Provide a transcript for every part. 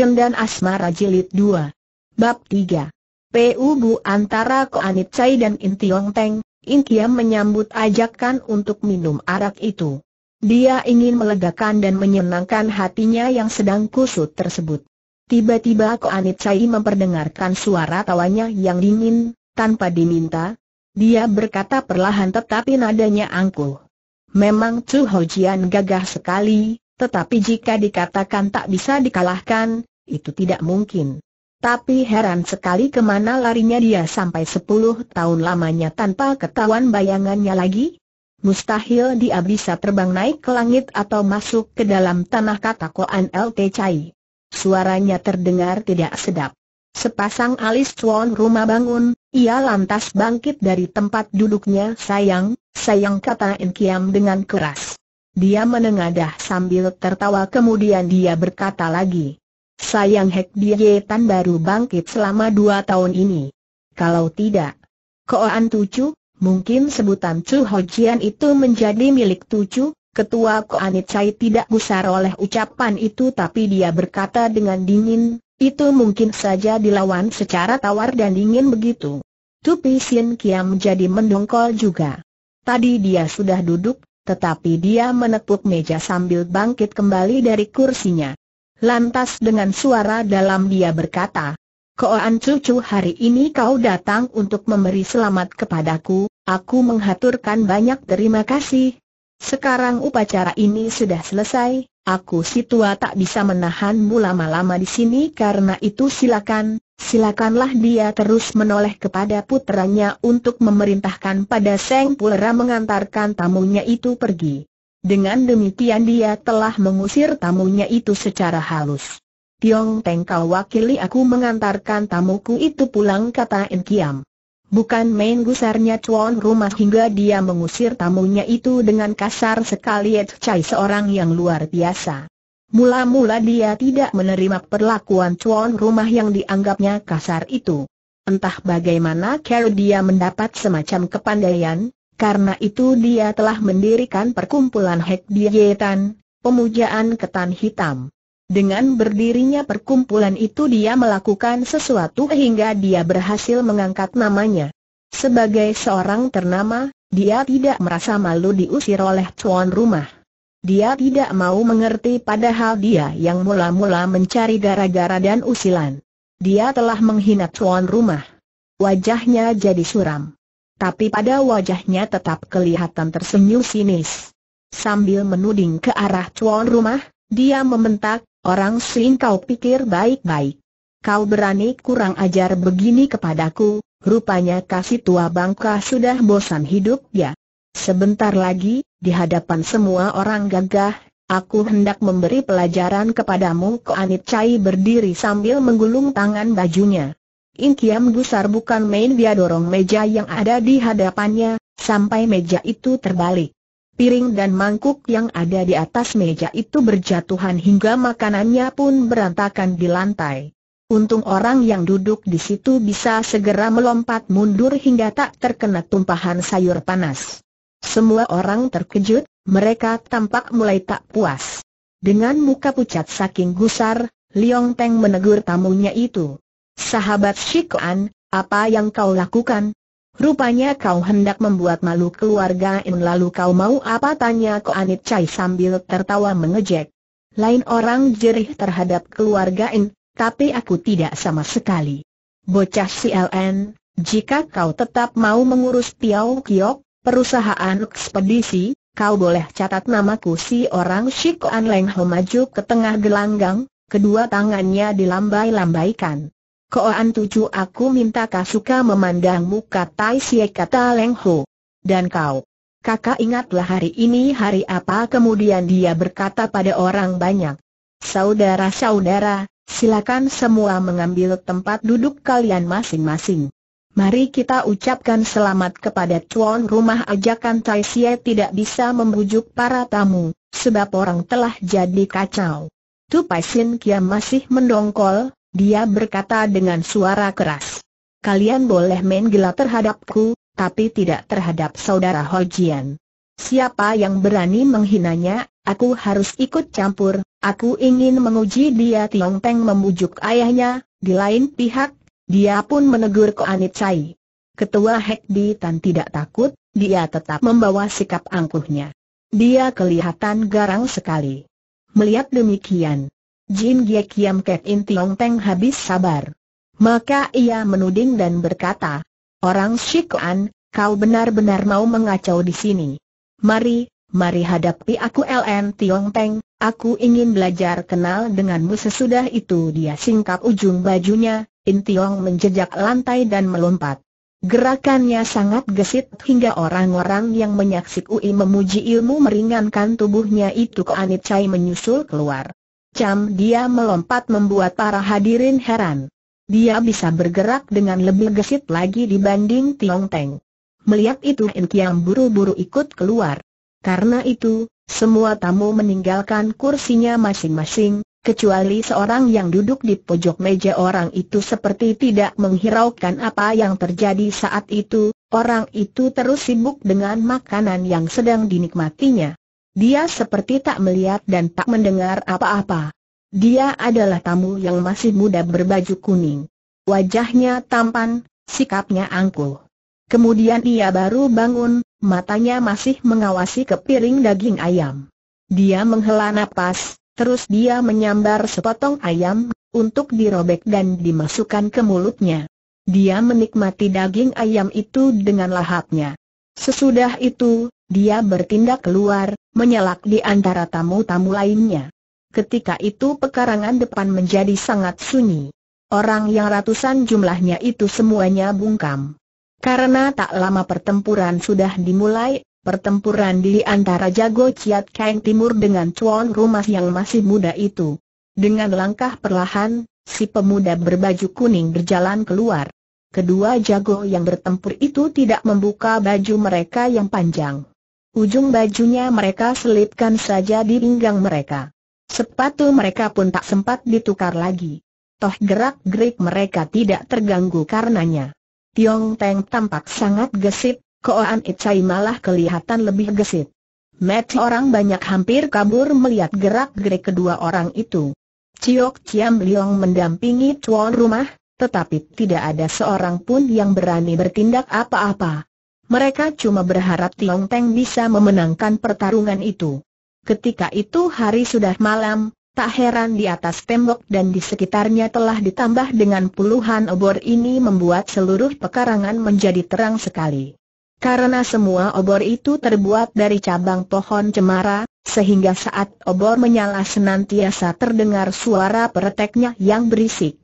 Dendam dan Asmara Jilid 2 Bab 3 PU Bu antara Koanit Cai dan In Tiong Teng, In menyambut ajakan untuk minum arak itu. Dia ingin melegakan dan menyenangkan hatinya yang sedang kusut tersebut. Tiba-tiba Koanit Cai memperdengarkan suara tawanya yang dingin, tanpa diminta. Dia berkata perlahan tetapi nadanya angkuh. Memang Chu Hojian gagah sekali, tetapi jika dikatakan tak bisa dikalahkan, itu tidak mungkin. Tapi heran sekali kemana larinya dia sampai 10 tahun lamanya tanpa ketahuan bayangannya lagi? Mustahil dia bisa terbang naik ke langit atau masuk ke dalam tanah kata Koan LT Chai. Suaranya terdengar tidak sedap. Sepasang alis cuan rumah bangun, ia lantas bangkit dari tempat duduknya sayang, sayang kata Enkiam dengan keras. Dia menengadah sambil tertawa kemudian dia berkata lagi. Sayang Hek tan baru bangkit selama dua tahun ini. Kalau tidak, Koan Tucu, mungkin sebutan Chu Hojian itu menjadi milik Tucu, Ketua Saya tidak gusar oleh ucapan itu tapi dia berkata dengan dingin, itu mungkin saja dilawan secara tawar dan dingin begitu. Pi Sin Kiam jadi mendongkol juga. Tadi dia sudah duduk, tetapi dia menepuk meja sambil bangkit kembali dari kursinya. Lantas dengan suara dalam dia berkata, Koan cucu hari ini kau datang untuk memberi selamat kepadaku, aku menghaturkan banyak terima kasih. Sekarang upacara ini sudah selesai, aku si tua tak bisa menahanmu lama-lama di sini karena itu silakan, silakanlah dia terus menoleh kepada putranya untuk memerintahkan pada Seng Pulera mengantarkan tamunya itu pergi. Dengan demikian dia telah mengusir tamunya itu secara halus. Tiong Teng kau wakili aku mengantarkan tamuku itu pulang kata In Kiam. Bukan main gusarnya cuan rumah hingga dia mengusir tamunya itu dengan kasar sekali Ed Chai seorang yang luar biasa. Mula-mula dia tidak menerima perlakuan cuan rumah yang dianggapnya kasar itu. Entah bagaimana kalau dia mendapat semacam kepandaian, karena itu dia telah mendirikan perkumpulan Hek Dietan, pemujaan ketan hitam. Dengan berdirinya perkumpulan itu dia melakukan sesuatu hingga dia berhasil mengangkat namanya. Sebagai seorang ternama, dia tidak merasa malu diusir oleh tuan rumah. Dia tidak mau mengerti padahal dia yang mula-mula mencari gara-gara dan usilan. Dia telah menghina tuan rumah. Wajahnya jadi suram tapi pada wajahnya tetap kelihatan tersenyum sinis. Sambil menuding ke arah tuan rumah, dia membentak, orang sing kau pikir baik-baik. Kau berani kurang ajar begini kepadaku, rupanya kasih tua bangka sudah bosan hidup ya. Sebentar lagi, di hadapan semua orang gagah, aku hendak memberi pelajaran kepadamu Koanit Cai berdiri sambil menggulung tangan bajunya. In Kiam gusar bukan main dia dorong meja yang ada di hadapannya, sampai meja itu terbalik. Piring dan mangkuk yang ada di atas meja itu berjatuhan hingga makanannya pun berantakan di lantai. Untung orang yang duduk di situ bisa segera melompat mundur hingga tak terkena tumpahan sayur panas. Semua orang terkejut, mereka tampak mulai tak puas. Dengan muka pucat saking gusar, Liong Teng menegur tamunya itu. Sahabat Shikoan, apa yang kau lakukan? Rupanya kau hendak membuat malu keluarga In lalu kau mau apa tanya Koanit Chai sambil tertawa mengejek. Lain orang jerih terhadap keluarga In, tapi aku tidak sama sekali. Bocah CLN, jika kau tetap mau mengurus Tiao Kiok, perusahaan ekspedisi, kau boleh catat namaku si orang Shikoan Leng Ho maju ke tengah gelanggang, kedua tangannya dilambai-lambaikan. Koan tuju, aku minta suka memandang muka Tai Isie kata Leng Ho. Dan kau, kakak ingatlah hari ini hari apa kemudian dia berkata pada orang banyak. Saudara-saudara, silakan semua mengambil tempat duduk kalian masing-masing. Mari kita ucapkan selamat kepada tuan rumah ajakan Tai Xie tidak bisa membujuk para tamu, sebab orang telah jadi kacau. Tu Pai Sin Kiam masih mendongkol, dia berkata dengan suara keras. Kalian boleh main gila terhadapku, tapi tidak terhadap saudara Hojian. Siapa yang berani menghinanya, aku harus ikut campur, aku ingin menguji dia Tiong Peng membujuk ayahnya, di lain pihak, dia pun menegur Koanit Cai. Ketua Hek Di Tan tidak takut, dia tetap membawa sikap angkuhnya. Dia kelihatan garang sekali. Melihat demikian, Jin Gye Kiam Kek In Tiong Peng habis sabar. Maka ia menuding dan berkata, Orang Shikuan, kau benar-benar mau mengacau di sini. Mari, mari hadapi aku LN Tiong Teng, aku ingin belajar kenal denganmu sesudah itu dia singkap ujung bajunya, In Tiong menjejak lantai dan melompat. Gerakannya sangat gesit hingga orang-orang yang menyaksik UI memuji ilmu meringankan tubuhnya itu Anit Chai menyusul keluar. Cam dia melompat membuat para hadirin heran. Dia bisa bergerak dengan lebih gesit lagi dibanding Tiong Teng. Melihat itu In Kiam buru-buru ikut keluar. Karena itu, semua tamu meninggalkan kursinya masing-masing, kecuali seorang yang duduk di pojok meja orang itu seperti tidak menghiraukan apa yang terjadi saat itu, orang itu terus sibuk dengan makanan yang sedang dinikmatinya. Dia seperti tak melihat dan tak mendengar apa-apa. Dia adalah tamu yang masih muda berbaju kuning. Wajahnya tampan, sikapnya angkuh. Kemudian ia baru bangun, matanya masih mengawasi ke piring daging ayam. Dia menghela napas, terus dia menyambar sepotong ayam, untuk dirobek dan dimasukkan ke mulutnya. Dia menikmati daging ayam itu dengan lahapnya. Sesudah itu, dia bertindak keluar, menyalak di antara tamu-tamu lainnya. Ketika itu pekarangan depan menjadi sangat sunyi. Orang yang ratusan jumlahnya itu semuanya bungkam. Karena tak lama pertempuran sudah dimulai, pertempuran di antara jago Ciat Kang Timur dengan cuan rumah yang masih muda itu. Dengan langkah perlahan, si pemuda berbaju kuning berjalan keluar. Kedua jago yang bertempur itu tidak membuka baju mereka yang panjang. Ujung bajunya mereka selipkan saja di pinggang mereka. Sepatu mereka pun tak sempat ditukar lagi. Toh gerak-gerik mereka tidak terganggu karenanya. Tiong Teng tampak sangat gesit, Koan Icai malah kelihatan lebih gesit. Met orang banyak hampir kabur melihat gerak-gerik kedua orang itu. Ciok Ciam Liong mendampingi tuan rumah, tetapi tidak ada seorang pun yang berani bertindak apa-apa. Mereka cuma berharap Tiong Teng bisa memenangkan pertarungan itu. Ketika itu hari sudah malam, tak heran di atas tembok dan di sekitarnya telah ditambah dengan puluhan obor ini membuat seluruh pekarangan menjadi terang sekali. Karena semua obor itu terbuat dari cabang pohon cemara, sehingga saat obor menyala senantiasa terdengar suara pereteknya yang berisik.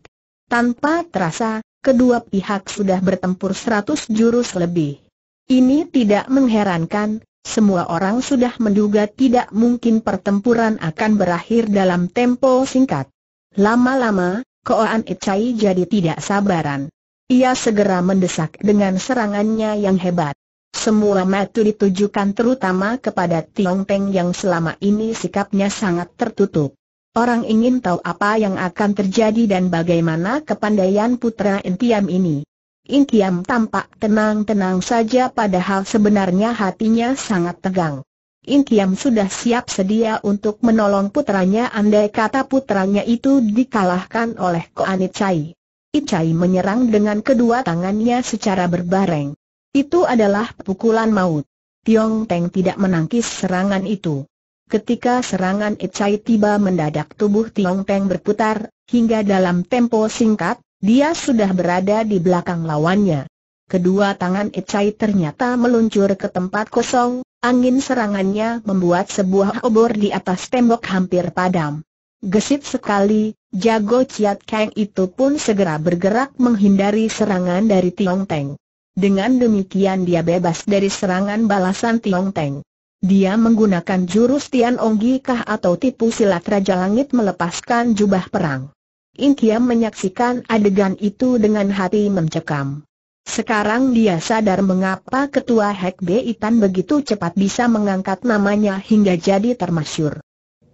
Tanpa terasa, kedua pihak sudah bertempur seratus jurus lebih. Ini tidak mengherankan, semua orang sudah menduga tidak mungkin pertempuran akan berakhir dalam tempo singkat. Lama-lama, Koan Icai jadi tidak sabaran. Ia segera mendesak dengan serangannya yang hebat. Semua mata ditujukan terutama kepada Tiong Peng yang selama ini sikapnya sangat tertutup. Orang ingin tahu apa yang akan terjadi dan bagaimana kepandaian putra Entiam ini. Inkiam tampak tenang-tenang saja padahal sebenarnya hatinya sangat tegang. Inkiam sudah siap sedia untuk menolong putranya andai kata putranya itu dikalahkan oleh Koan Icai. Icai menyerang dengan kedua tangannya secara berbareng. Itu adalah pukulan maut. Tiong Teng tidak menangkis serangan itu. Ketika serangan Icai tiba mendadak tubuh Tiong Teng berputar, hingga dalam tempo singkat, dia sudah berada di belakang lawannya. Kedua tangan Icai ternyata meluncur ke tempat kosong, angin serangannya membuat sebuah obor di atas tembok hampir padam. Gesit sekali, jago Ciat Kang itu pun segera bergerak menghindari serangan dari Tiong Teng. Dengan demikian dia bebas dari serangan balasan Tiong Teng. Dia menggunakan jurus Tian Gi Kah atau tipu silat Raja Langit melepaskan jubah perang. Intiam menyaksikan adegan itu dengan hati mencekam. Sekarang dia sadar mengapa ketua Hek Itan begitu cepat bisa mengangkat namanya hingga jadi termasyur.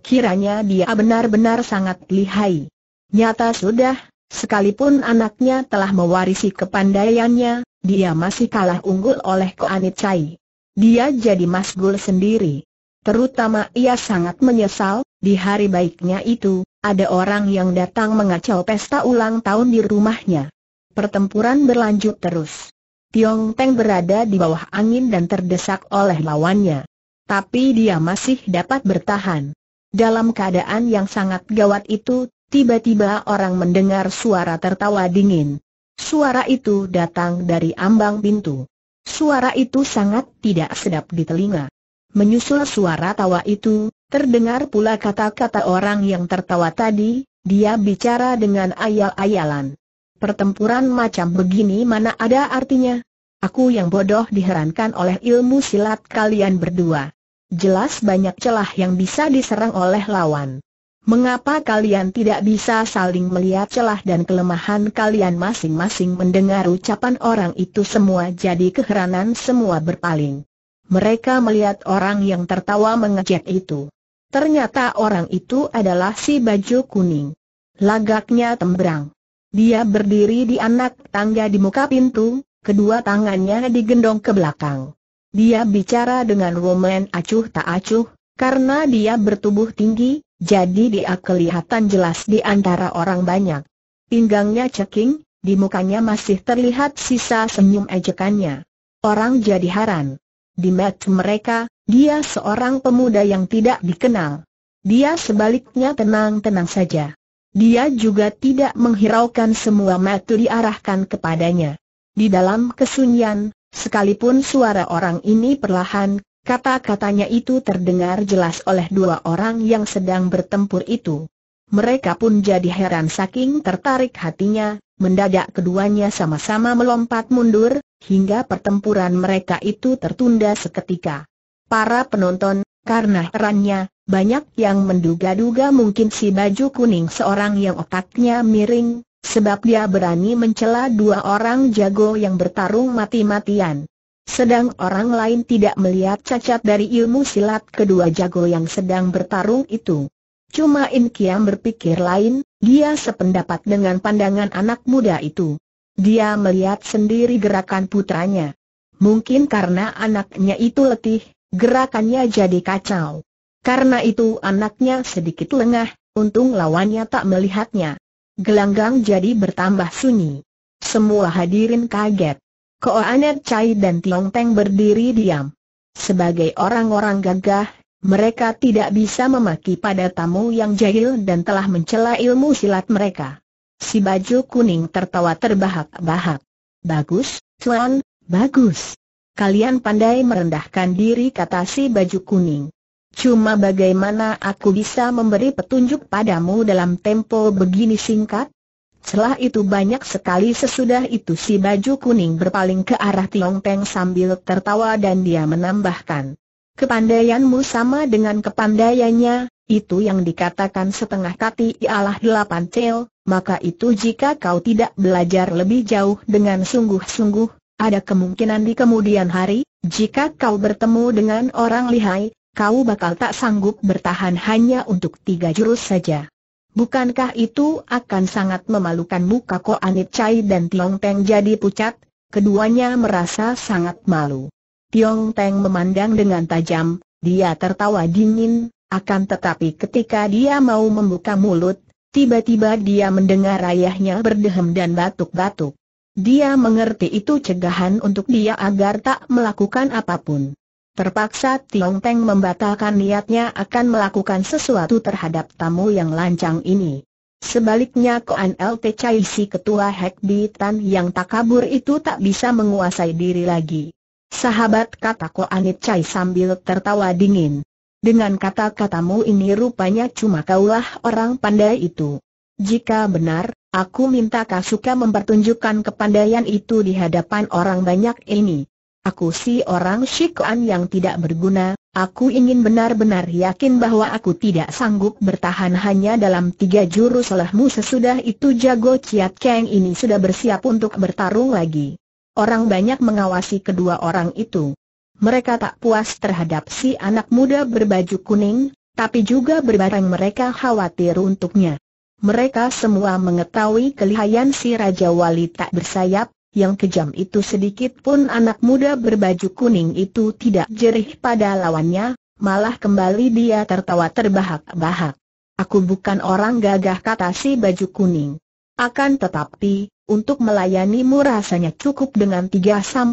Kiranya dia benar-benar sangat lihai. Nyata sudah, sekalipun anaknya telah mewarisi kepandaiannya, dia masih kalah unggul oleh Koanit Cai. Dia jadi masgul sendiri. Terutama ia sangat menyesal, di hari baiknya itu, ada orang yang datang mengacau pesta ulang tahun di rumahnya. Pertempuran berlanjut terus. Tiong Teng berada di bawah angin dan terdesak oleh lawannya. Tapi dia masih dapat bertahan. Dalam keadaan yang sangat gawat itu, tiba-tiba orang mendengar suara tertawa dingin. Suara itu datang dari ambang pintu. Suara itu sangat tidak sedap di telinga. Menyusul suara tawa itu, Terdengar pula kata-kata orang yang tertawa tadi, dia bicara dengan ayal-ayalan. Pertempuran macam begini mana ada artinya? Aku yang bodoh diherankan oleh ilmu silat kalian berdua. Jelas banyak celah yang bisa diserang oleh lawan. Mengapa kalian tidak bisa saling melihat celah dan kelemahan kalian masing-masing mendengar ucapan orang itu semua jadi keheranan semua berpaling. Mereka melihat orang yang tertawa mengejek itu. Ternyata orang itu adalah si baju kuning. Lagaknya tembrang. Dia berdiri di anak tangga di muka pintu, kedua tangannya digendong ke belakang. Dia bicara dengan Roman acuh tak acuh, karena dia bertubuh tinggi, jadi dia kelihatan jelas di antara orang banyak. Pinggangnya ceking, di mukanya masih terlihat sisa senyum ejekannya. Orang jadi heran. Di mata mereka, dia seorang pemuda yang tidak dikenal. Dia sebaliknya tenang-tenang saja. Dia juga tidak menghiraukan semua mata diarahkan kepadanya. Di dalam kesunyian, sekalipun suara orang ini perlahan, kata-katanya itu terdengar jelas oleh dua orang yang sedang bertempur itu. Mereka pun jadi heran saking tertarik hatinya, mendadak keduanya sama-sama melompat mundur, hingga pertempuran mereka itu tertunda seketika. Para penonton, karena herannya, banyak yang menduga-duga mungkin si baju kuning seorang yang otaknya miring, sebab dia berani mencela dua orang jago yang bertarung mati-matian. Sedang orang lain tidak melihat cacat dari ilmu silat kedua jago yang sedang bertarung itu. Cuma In Kiam berpikir lain, dia sependapat dengan pandangan anak muda itu. Dia melihat sendiri gerakan putranya. Mungkin karena anaknya itu letih, gerakannya jadi kacau. Karena itu anaknya sedikit lengah, untung lawannya tak melihatnya. Gelanggang jadi bertambah sunyi. Semua hadirin kaget. Koanet Chai dan Tiong Teng berdiri diam. Sebagai orang-orang gagah, mereka tidak bisa memaki pada tamu yang jahil dan telah mencela ilmu silat mereka. Si baju kuning tertawa terbahak-bahak. Bagus, Chuan, bagus. Kalian pandai merendahkan diri kata si baju kuning. Cuma bagaimana aku bisa memberi petunjuk padamu dalam tempo begini singkat? Setelah itu banyak sekali sesudah itu si baju kuning berpaling ke arah Tiong Peng sambil tertawa dan dia menambahkan. Kepandaianmu sama dengan kepandaiannya, itu yang dikatakan setengah kati ialah delapan cel, maka itu jika kau tidak belajar lebih jauh dengan sungguh-sungguh, ada kemungkinan di kemudian hari, jika kau bertemu dengan orang lihai, kau bakal tak sanggup bertahan hanya untuk tiga jurus saja. Bukankah itu akan sangat memalukan muka Ko Anit Chai dan Tiong Teng jadi pucat? Keduanya merasa sangat malu. Tiong Teng memandang dengan tajam, dia tertawa dingin, akan tetapi ketika dia mau membuka mulut, Tiba-tiba dia mendengar ayahnya berdehem dan batuk-batuk. Dia mengerti itu cegahan untuk dia agar tak melakukan apapun. Terpaksa Tiong Teng membatalkan niatnya akan melakukan sesuatu terhadap tamu yang lancang ini. Sebaliknya Koan LT Chai si ketua Hek Tan yang kabur itu tak bisa menguasai diri lagi. Sahabat kata Koan Chai sambil tertawa dingin. Dengan kata-katamu ini rupanya cuma kaulah orang pandai itu. Jika benar, aku minta Kasuka mempertunjukkan kepandaian itu di hadapan orang banyak ini. Aku si orang Shikuan yang tidak berguna, aku ingin benar-benar yakin bahwa aku tidak sanggup bertahan hanya dalam tiga jurus olehmu sesudah itu jago Ciat keng ini sudah bersiap untuk bertarung lagi. Orang banyak mengawasi kedua orang itu. Mereka tak puas terhadap si anak muda berbaju kuning, tapi juga berbareng mereka khawatir untuknya. Mereka semua mengetahui kelihayan si Raja Wali tak bersayap, yang kejam itu sedikit pun anak muda berbaju kuning itu tidak jerih pada lawannya, malah kembali dia tertawa terbahak-bahak. Aku bukan orang gagah kata si baju kuning. Akan tetapi, untuk melayanimu rasanya cukup dengan 3 5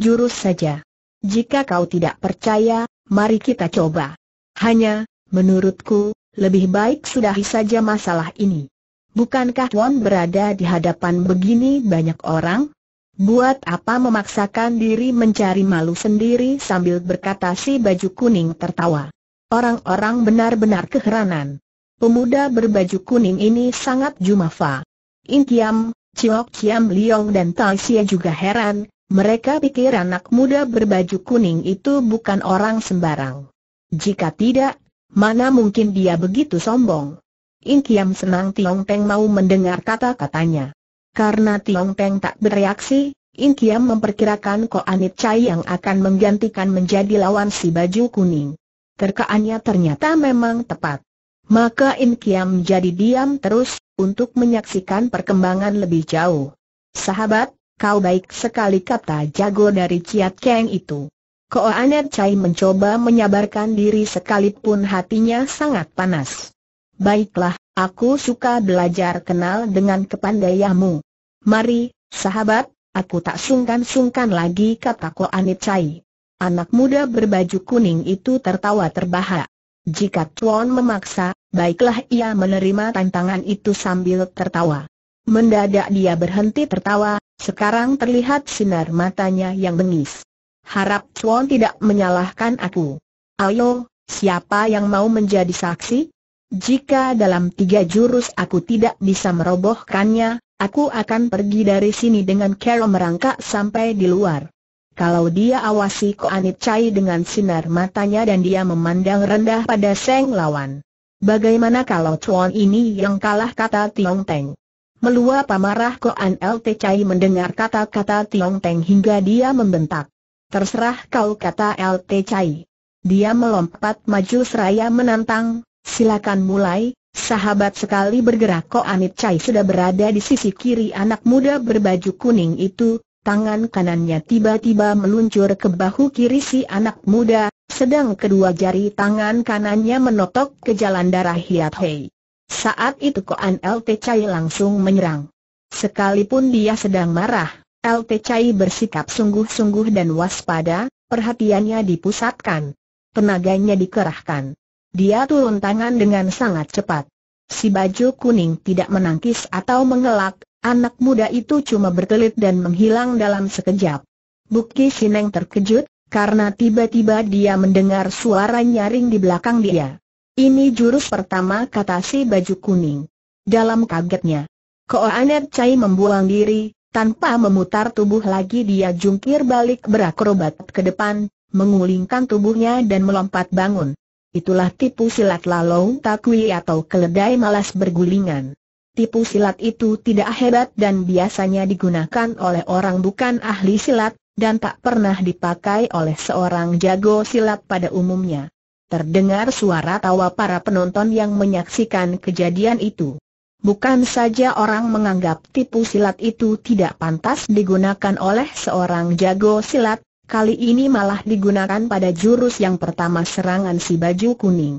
jurus saja. Jika kau tidak percaya, mari kita coba. Hanya, menurutku, lebih baik sudahi saja masalah ini. Bukankah Tuan berada di hadapan begini banyak orang? Buat apa memaksakan diri mencari malu sendiri sambil berkata si baju kuning tertawa. Orang-orang benar-benar keheranan. Pemuda berbaju kuning ini sangat jumafa. Intiam, Ciok Chiam Liong dan Tai Sia juga heran, mereka pikir anak muda berbaju kuning itu bukan orang sembarang. Jika tidak, mana mungkin dia begitu sombong. In Kiam senang Tiong Peng mau mendengar kata-katanya. Karena Tiong Peng tak bereaksi, In Kiam memperkirakan Ko Anit Chai yang akan menggantikan menjadi lawan si baju kuning. Terkaannya ternyata memang tepat. Maka In Kiam jadi diam terus, untuk menyaksikan perkembangan lebih jauh. Sahabat, Kau baik sekali kata jago dari Ciat Keng itu. Ko Anet Chai mencoba menyabarkan diri sekalipun hatinya sangat panas. Baiklah, aku suka belajar kenal dengan kepandaianmu. Mari, sahabat, aku tak sungkan-sungkan lagi kata Ko Anet Chai. Anak muda berbaju kuning itu tertawa terbahak. Jika Tuan memaksa, baiklah ia menerima tantangan itu sambil tertawa. Mendadak dia berhenti tertawa, sekarang terlihat sinar matanya yang bengis. Harap Chuan tidak menyalahkan aku. Ayo, siapa yang mau menjadi saksi? Jika dalam tiga jurus aku tidak bisa merobohkannya, aku akan pergi dari sini dengan Carol merangkak sampai di luar. Kalau dia awasi Koanit Chai dengan sinar matanya dan dia memandang rendah pada Seng lawan. Bagaimana kalau Chuan ini yang kalah kata Tiong Teng? Meluap amarah Koan LT Chai mendengar kata-kata Tiong Teng hingga dia membentak. Terserah kau kata LT Chai. Dia melompat maju seraya menantang, silakan mulai, sahabat sekali bergerak Koan Chai sudah berada di sisi kiri anak muda berbaju kuning itu, tangan kanannya tiba-tiba meluncur ke bahu kiri si anak muda, sedang kedua jari tangan kanannya menotok ke jalan darah Hiat Hei. Saat itu Koan LT Chai langsung menyerang. Sekalipun dia sedang marah, LT Chai bersikap sungguh-sungguh dan waspada, perhatiannya dipusatkan. Tenaganya dikerahkan. Dia turun tangan dengan sangat cepat. Si baju kuning tidak menangkis atau mengelak, anak muda itu cuma berkelit dan menghilang dalam sekejap. Bukti Sineng terkejut, karena tiba-tiba dia mendengar suara nyaring di belakang dia. Ini jurus pertama kata si baju kuning. Dalam kagetnya, Koanet Cai membuang diri, tanpa memutar tubuh lagi dia jungkir balik berakrobat ke depan, mengulingkan tubuhnya dan melompat bangun. Itulah tipu silat lalong takwi atau keledai malas bergulingan. Tipu silat itu tidak hebat dan biasanya digunakan oleh orang bukan ahli silat, dan tak pernah dipakai oleh seorang jago silat pada umumnya terdengar suara tawa para penonton yang menyaksikan kejadian itu. Bukan saja orang menganggap tipu silat itu tidak pantas digunakan oleh seorang jago silat, kali ini malah digunakan pada jurus yang pertama serangan si baju kuning.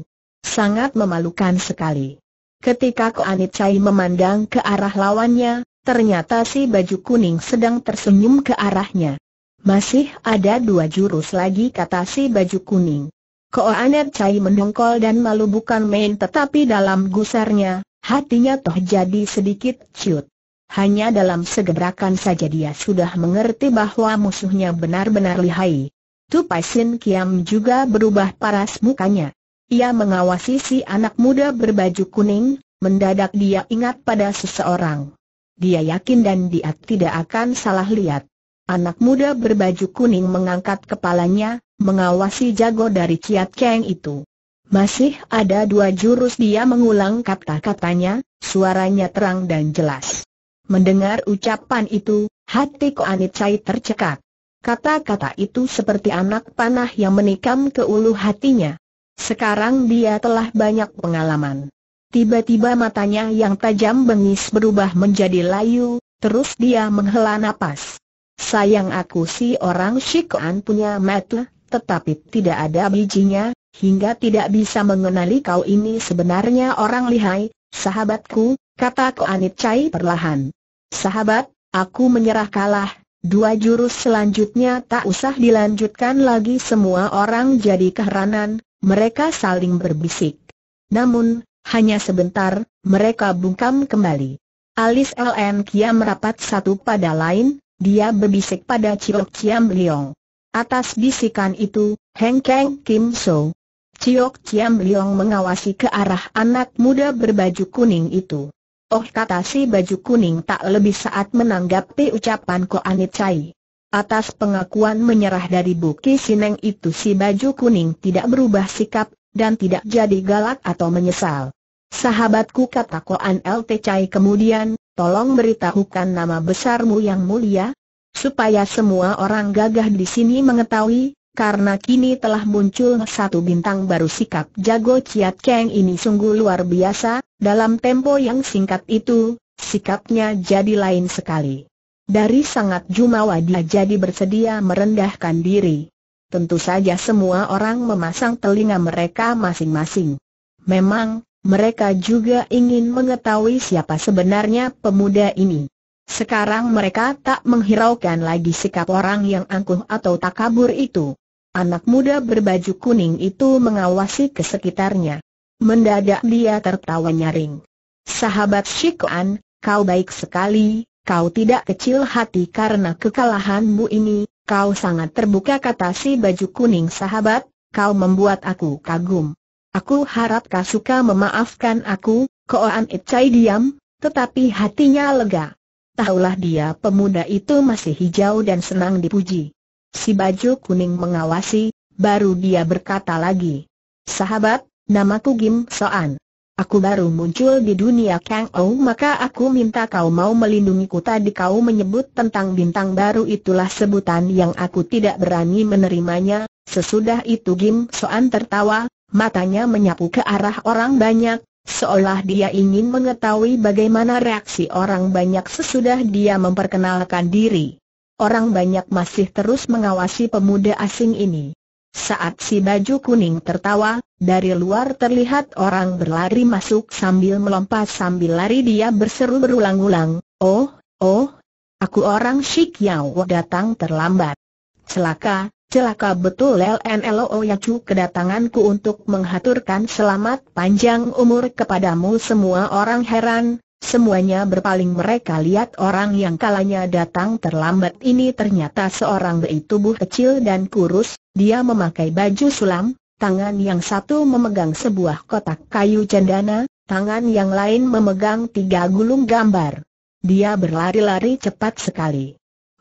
Sangat memalukan sekali. Ketika Koanit Chai memandang ke arah lawannya, ternyata si baju kuning sedang tersenyum ke arahnya. Masih ada dua jurus lagi kata si baju kuning. Ko aneh Chai mendongkol dan malu bukan main tetapi dalam gusarnya, hatinya toh jadi sedikit ciut. Hanya dalam segebrakan saja dia sudah mengerti bahwa musuhnya benar-benar lihai. Tu Sin Kiam juga berubah paras mukanya. Ia mengawasi si anak muda berbaju kuning, mendadak dia ingat pada seseorang. Dia yakin dan dia tidak akan salah lihat. Anak muda berbaju kuning mengangkat kepalanya, mengawasi jago dari Ciat Keng itu. Masih ada dua jurus dia mengulang kata-katanya, suaranya terang dan jelas. Mendengar ucapan itu, hati Koanit Cai tercekat. Kata-kata itu seperti anak panah yang menikam ke ulu hatinya. Sekarang dia telah banyak pengalaman. Tiba-tiba matanya yang tajam bengis berubah menjadi layu, terus dia menghela nafas. Sayang aku si orang Shikuan punya mata tetapi tidak ada bijinya, hingga tidak bisa mengenali kau ini sebenarnya orang lihai, sahabatku, kata Koanit Cai perlahan. Sahabat, aku menyerah kalah, dua jurus selanjutnya tak usah dilanjutkan lagi semua orang jadi keheranan, mereka saling berbisik. Namun, hanya sebentar, mereka bungkam kembali. Alis LN Kia merapat satu pada lain, dia berbisik pada Ciok Ciam Liong. Atas bisikan itu, Heng Kang Kim So. Ciok Chiam Liong mengawasi ke arah anak muda berbaju kuning itu. Oh kata si baju kuning tak lebih saat menanggapi ucapan Ko Anit Chai. Atas pengakuan menyerah dari Buki Sineng itu si baju kuning tidak berubah sikap, dan tidak jadi galak atau menyesal. Sahabatku kata Koan LT Chai kemudian, tolong beritahukan nama besarmu yang mulia, supaya semua orang gagah di sini mengetahui, karena kini telah muncul satu bintang baru sikap jago Ciat Keng ini sungguh luar biasa, dalam tempo yang singkat itu, sikapnya jadi lain sekali. Dari sangat jumawa dia jadi bersedia merendahkan diri. Tentu saja semua orang memasang telinga mereka masing-masing. Memang, mereka juga ingin mengetahui siapa sebenarnya pemuda ini. Sekarang mereka tak menghiraukan lagi sikap orang yang angkuh atau takabur itu. Anak muda berbaju kuning itu mengawasi kesekitarnya. Mendadak dia tertawa nyaring. Sahabat Shikuan, kau baik sekali, kau tidak kecil hati karena kekalahanmu ini, kau sangat terbuka kata si baju kuning sahabat, kau membuat aku kagum. Aku harap kau suka memaafkan aku, Koan Icai diam, tetapi hatinya lega tahulah dia pemuda itu masih hijau dan senang dipuji. Si baju kuning mengawasi, baru dia berkata lagi. Sahabat, namaku Gim Soan. Aku baru muncul di dunia Kang Ou maka aku minta kau mau melindungi melindungiku tadi kau menyebut tentang bintang baru itulah sebutan yang aku tidak berani menerimanya. Sesudah itu Gim Soan tertawa, matanya menyapu ke arah orang banyak, Seolah dia ingin mengetahui bagaimana reaksi orang banyak sesudah dia memperkenalkan diri. Orang banyak masih terus mengawasi pemuda asing ini. Saat si baju kuning tertawa, dari luar terlihat orang berlari masuk sambil melompat sambil lari dia berseru berulang-ulang, Oh, oh, aku orang Shik datang terlambat. Celaka, Celaka betul LNLO Yacu kedatanganku untuk menghaturkan selamat panjang umur kepadamu semua orang heran, semuanya berpaling mereka lihat orang yang kalanya datang terlambat ini ternyata seorang bayi tubuh kecil dan kurus, dia memakai baju sulam, tangan yang satu memegang sebuah kotak kayu cendana, tangan yang lain memegang tiga gulung gambar. Dia berlari-lari cepat sekali.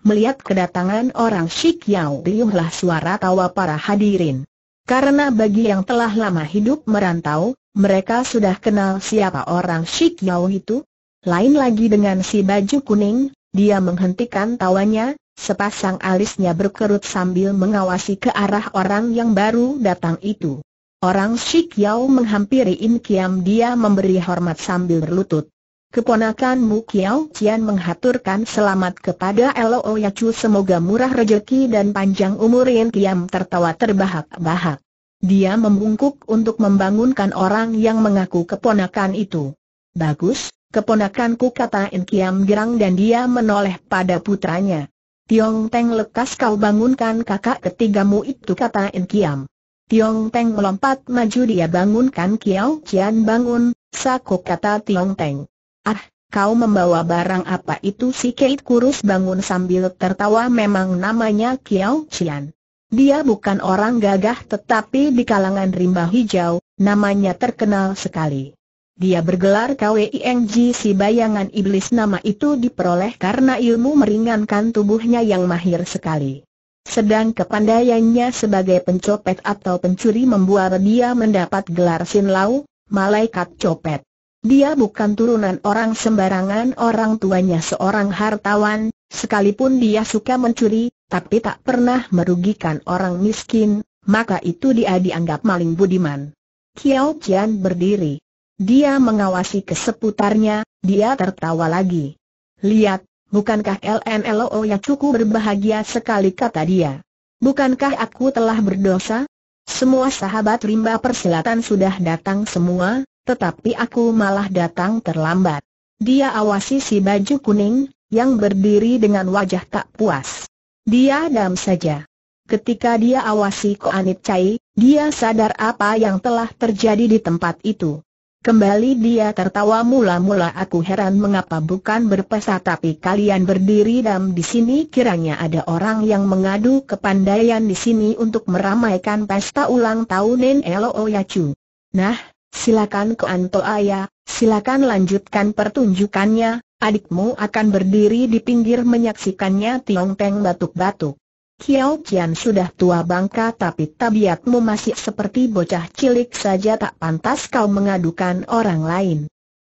Melihat kedatangan orang Shik Yao riuhlah suara tawa para hadirin. Karena bagi yang telah lama hidup merantau, mereka sudah kenal siapa orang Shik Yao itu. Lain lagi dengan si baju kuning, dia menghentikan tawanya, sepasang alisnya berkerut sambil mengawasi ke arah orang yang baru datang itu. Orang Shik Yao menghampiri In Kiam dia memberi hormat sambil berlutut. Keponakanmu Kiao Cian menghaturkan selamat kepada Loo Yacu semoga murah rejeki dan panjang umur Yen Kiam tertawa terbahak-bahak. Dia membungkuk untuk membangunkan orang yang mengaku keponakan itu. Bagus, keponakanku kata In Kiam girang dan dia menoleh pada putranya. Tiong Teng lekas kau bangunkan kakak ketigamu itu kata In Kiam. Tiong Teng melompat maju dia bangunkan Kiao Cian bangun, sakuk kata Tiong Teng. Ah, kau membawa barang apa itu si Kate kurus bangun sambil tertawa memang namanya Kiao Chian. Dia bukan orang gagah tetapi di kalangan rimba hijau, namanya terkenal sekali. Dia bergelar KWING si bayangan iblis nama itu diperoleh karena ilmu meringankan tubuhnya yang mahir sekali. Sedang kepandaiannya sebagai pencopet atau pencuri membuat dia mendapat gelar Sin Lau, malaikat copet. Dia bukan turunan orang sembarangan orang tuanya seorang hartawan, sekalipun dia suka mencuri, tapi tak pernah merugikan orang miskin, maka itu dia dianggap maling budiman. Kiao Qian berdiri. Dia mengawasi keseputarnya, dia tertawa lagi. Lihat, bukankah LNLO yang cukup berbahagia sekali kata dia. Bukankah aku telah berdosa? Semua sahabat rimba persilatan sudah datang semua, tetapi aku malah datang terlambat. Dia awasi si baju kuning, yang berdiri dengan wajah tak puas. Dia dam saja. Ketika dia awasi Koanit Cai, dia sadar apa yang telah terjadi di tempat itu. Kembali dia tertawa mula-mula aku heran mengapa bukan berpesa tapi kalian berdiri dam di sini kiranya ada orang yang mengadu kepandaian di sini untuk meramaikan pesta ulang tahun Nen Elo Oyacu. Nah, silakan ke Anto Ayah, silakan lanjutkan pertunjukannya, adikmu akan berdiri di pinggir menyaksikannya Tiong Teng batuk-batuk. Kiao Kian sudah tua bangka tapi tabiatmu masih seperti bocah cilik saja tak pantas kau mengadukan orang lain.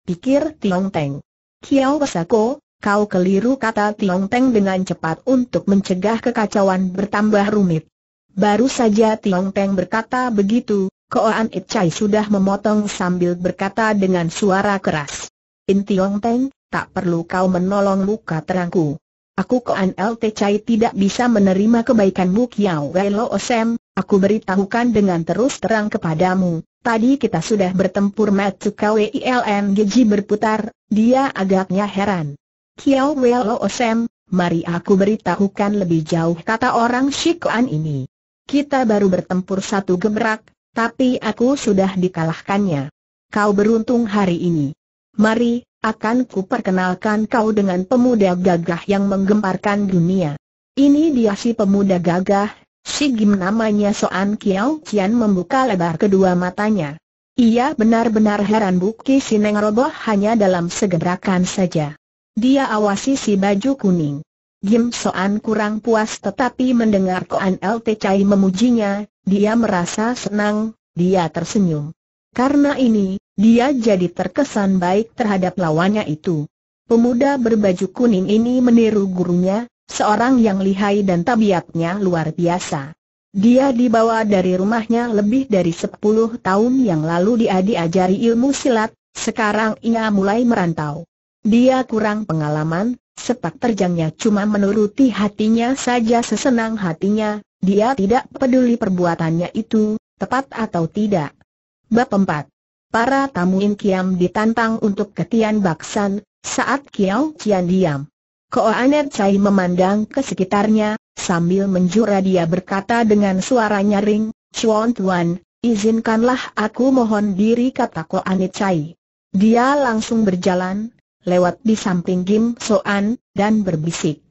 Pikir Tiong Teng. Kiao Wasako, kau keliru kata Tiong Teng dengan cepat untuk mencegah kekacauan bertambah rumit. Baru saja Tiong Teng berkata begitu, Koan Itchai sudah memotong sambil berkata dengan suara keras. Intiong Teng, tak perlu kau menolong luka terangku. Aku Koan LT Chai tidak bisa menerima kebaikanmu Kiao Wei Lo Osem, aku beritahukan dengan terus terang kepadamu. Tadi kita sudah bertempur Kwei WILN Geji berputar, dia agaknya heran. Kiao Wei Lo Osem, mari aku beritahukan lebih jauh kata orang Shikuan ini. Kita baru bertempur satu gemerak, tapi aku sudah dikalahkannya. Kau beruntung hari ini. Mari, akan ku perkenalkan kau dengan pemuda gagah yang menggemparkan dunia. Ini dia si pemuda gagah, si Gim namanya Soan Kiao Cian membuka lebar kedua matanya. Ia benar-benar heran si Sineng roboh hanya dalam segerakan saja. Dia awasi si baju kuning. Gim Soan kurang puas tetapi mendengar Koan LT Chai memujinya, dia merasa senang, dia tersenyum. Karena ini, dia jadi terkesan baik terhadap lawannya itu. Pemuda berbaju kuning ini meniru gurunya, seorang yang lihai dan tabiatnya luar biasa. Dia dibawa dari rumahnya lebih dari 10 tahun yang lalu dia diajari ilmu silat, sekarang ia mulai merantau. Dia kurang pengalaman, sepak terjangnya cuma menuruti hatinya saja sesenang hatinya, dia tidak peduli perbuatannya itu, tepat atau tidak. Bab 4 Para tamu In Kiam ditantang untuk ketian baksan, saat Kiao Cian diam. Koanet Cai memandang ke sekitarnya, sambil menjura dia berkata dengan suara nyaring, Chuan Tuan, izinkanlah aku mohon diri kata Koanet Cai. Dia langsung berjalan, lewat di samping Kim Soan, dan berbisik.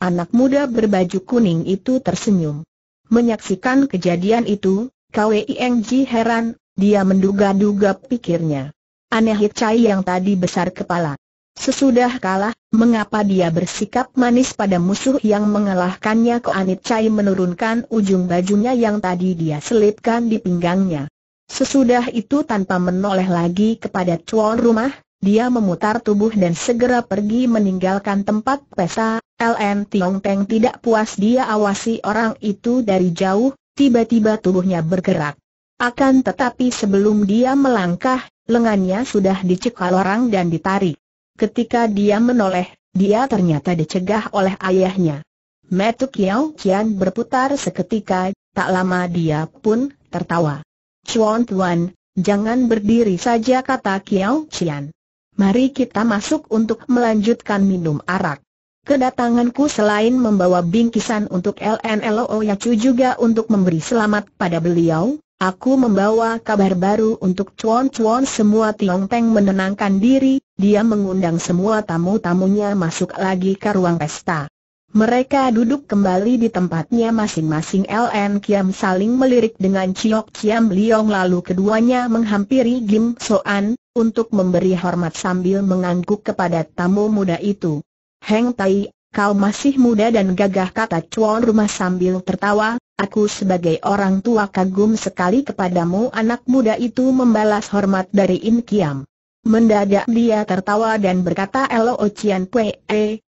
Anak muda berbaju kuning itu tersenyum. Menyaksikan kejadian itu, Kwei Eng Ji heran, dia menduga-duga pikirnya. Aneh Cai yang tadi besar kepala. Sesudah kalah, mengapa dia bersikap manis pada musuh yang mengalahkannya Ke Anit Cai menurunkan ujung bajunya yang tadi dia selipkan di pinggangnya. Sesudah itu tanpa menoleh lagi kepada cuan rumah, dia memutar tubuh dan segera pergi meninggalkan tempat pesta. LN Tiong Teng tidak puas dia awasi orang itu dari jauh, tiba-tiba tubuhnya bergerak. Akan tetapi sebelum dia melangkah, lengannya sudah dicekal orang dan ditarik. Ketika dia menoleh, dia ternyata dicegah oleh ayahnya. Metu Kiao Kian berputar seketika, tak lama dia pun tertawa. Chuan Tuan, jangan berdiri saja kata Kiao Kian mari kita masuk untuk melanjutkan minum arak. Kedatanganku selain membawa bingkisan untuk LNLO Yacu juga untuk memberi selamat pada beliau, aku membawa kabar baru untuk cuan-cuan semua Tiong Teng menenangkan diri, dia mengundang semua tamu-tamunya masuk lagi ke ruang pesta. Mereka duduk kembali di tempatnya masing-masing LN Kiam saling melirik dengan Ciok Kiam Liong lalu keduanya menghampiri Gim Soan, untuk memberi hormat sambil mengangguk kepada tamu muda itu. Heng Tai, kau masih muda dan gagah kata Chuan rumah sambil tertawa, aku sebagai orang tua kagum sekali kepadamu anak muda itu membalas hormat dari In Kiam. Mendadak dia tertawa dan berkata Elo Ocian Pue,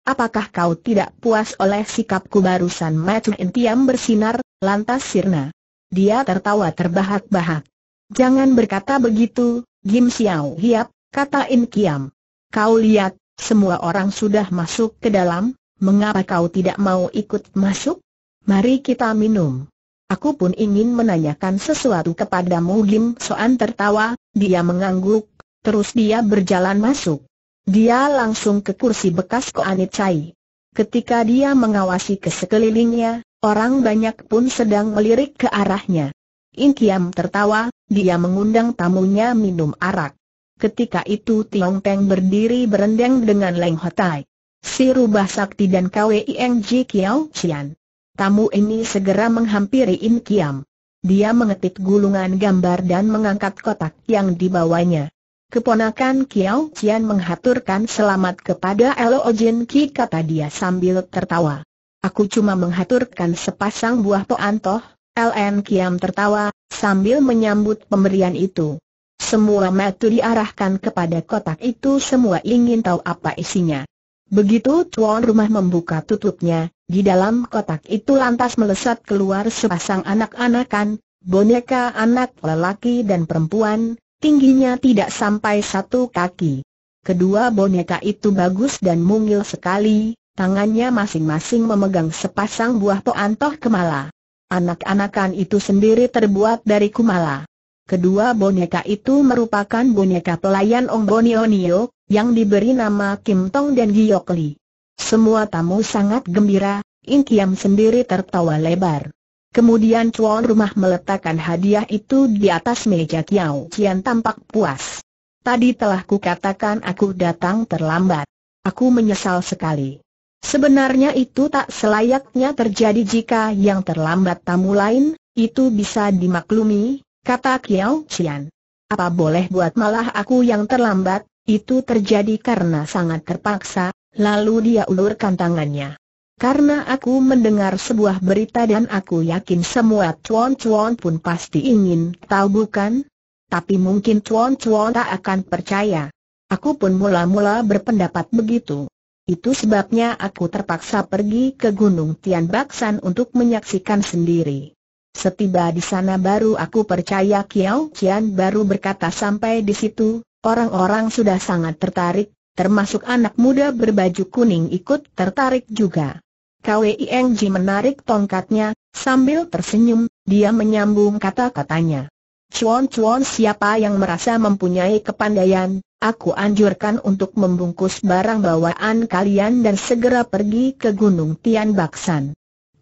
Apakah kau tidak puas oleh sikapku barusan Matthew Intiam bersinar, lantas sirna. Dia tertawa terbahak-bahak. Jangan berkata begitu, Gim Xiao Hiap, kata In Kiam. Kau lihat, semua orang sudah masuk ke dalam, mengapa kau tidak mau ikut masuk? Mari kita minum. Aku pun ingin menanyakan sesuatu kepadamu Gim Soan tertawa, dia mengangguk, terus dia berjalan masuk. Dia langsung ke kursi bekas Koanicai. Ketika dia mengawasi ke sekelilingnya, orang banyak pun sedang melirik ke arahnya. Inkiam tertawa, dia mengundang tamunya minum arak. Ketika itu Tiong Peng berdiri berendang dengan Leng Hotai. Si Rubah Sakti dan Kwing Ji Kiao Cian. Tamu ini segera menghampiri Inkiam. Dia mengetik gulungan gambar dan mengangkat kotak yang dibawanya. Keponakan Kiao Jian menghaturkan selamat kepada Elo Ojin Ki kata dia sambil tertawa. Aku cuma menghaturkan sepasang buah toantoh, LN Kiam tertawa, sambil menyambut pemberian itu. Semua metu diarahkan kepada kotak itu semua ingin tahu apa isinya. Begitu tuan rumah membuka tutupnya, di dalam kotak itu lantas melesat keluar sepasang anak-anakan, boneka anak lelaki dan perempuan, tingginya tidak sampai satu kaki. Kedua boneka itu bagus dan mungil sekali, tangannya masing-masing memegang sepasang buah poantoh kemala. Anak-anakan itu sendiri terbuat dari kumala. Kedua boneka itu merupakan boneka pelayan Ong Bonionio, yang diberi nama Kim Tong dan Giyok Li. Semua tamu sangat gembira, Inkiam sendiri tertawa lebar. Kemudian tuan rumah meletakkan hadiah itu di atas meja Kiao Cian tampak puas. Tadi telah kukatakan aku datang terlambat. Aku menyesal sekali. Sebenarnya itu tak selayaknya terjadi jika yang terlambat tamu lain, itu bisa dimaklumi, kata Kiao Cian. Apa boleh buat malah aku yang terlambat, itu terjadi karena sangat terpaksa, lalu dia ulurkan tangannya karena aku mendengar sebuah berita dan aku yakin semua cuan-cuan pun pasti ingin tahu bukan? Tapi mungkin cuan-cuan tak akan percaya. Aku pun mula-mula berpendapat begitu. Itu sebabnya aku terpaksa pergi ke Gunung Tian Baksan untuk menyaksikan sendiri. Setiba di sana baru aku percaya Kiao Qian baru berkata sampai di situ, orang-orang sudah sangat tertarik, termasuk anak muda berbaju kuning ikut tertarik juga. Kwing menarik tongkatnya, sambil tersenyum, dia menyambung kata-katanya. Cuan-cuan siapa yang merasa mempunyai kepandaian, aku anjurkan untuk membungkus barang bawaan kalian dan segera pergi ke Gunung Tian Baksan.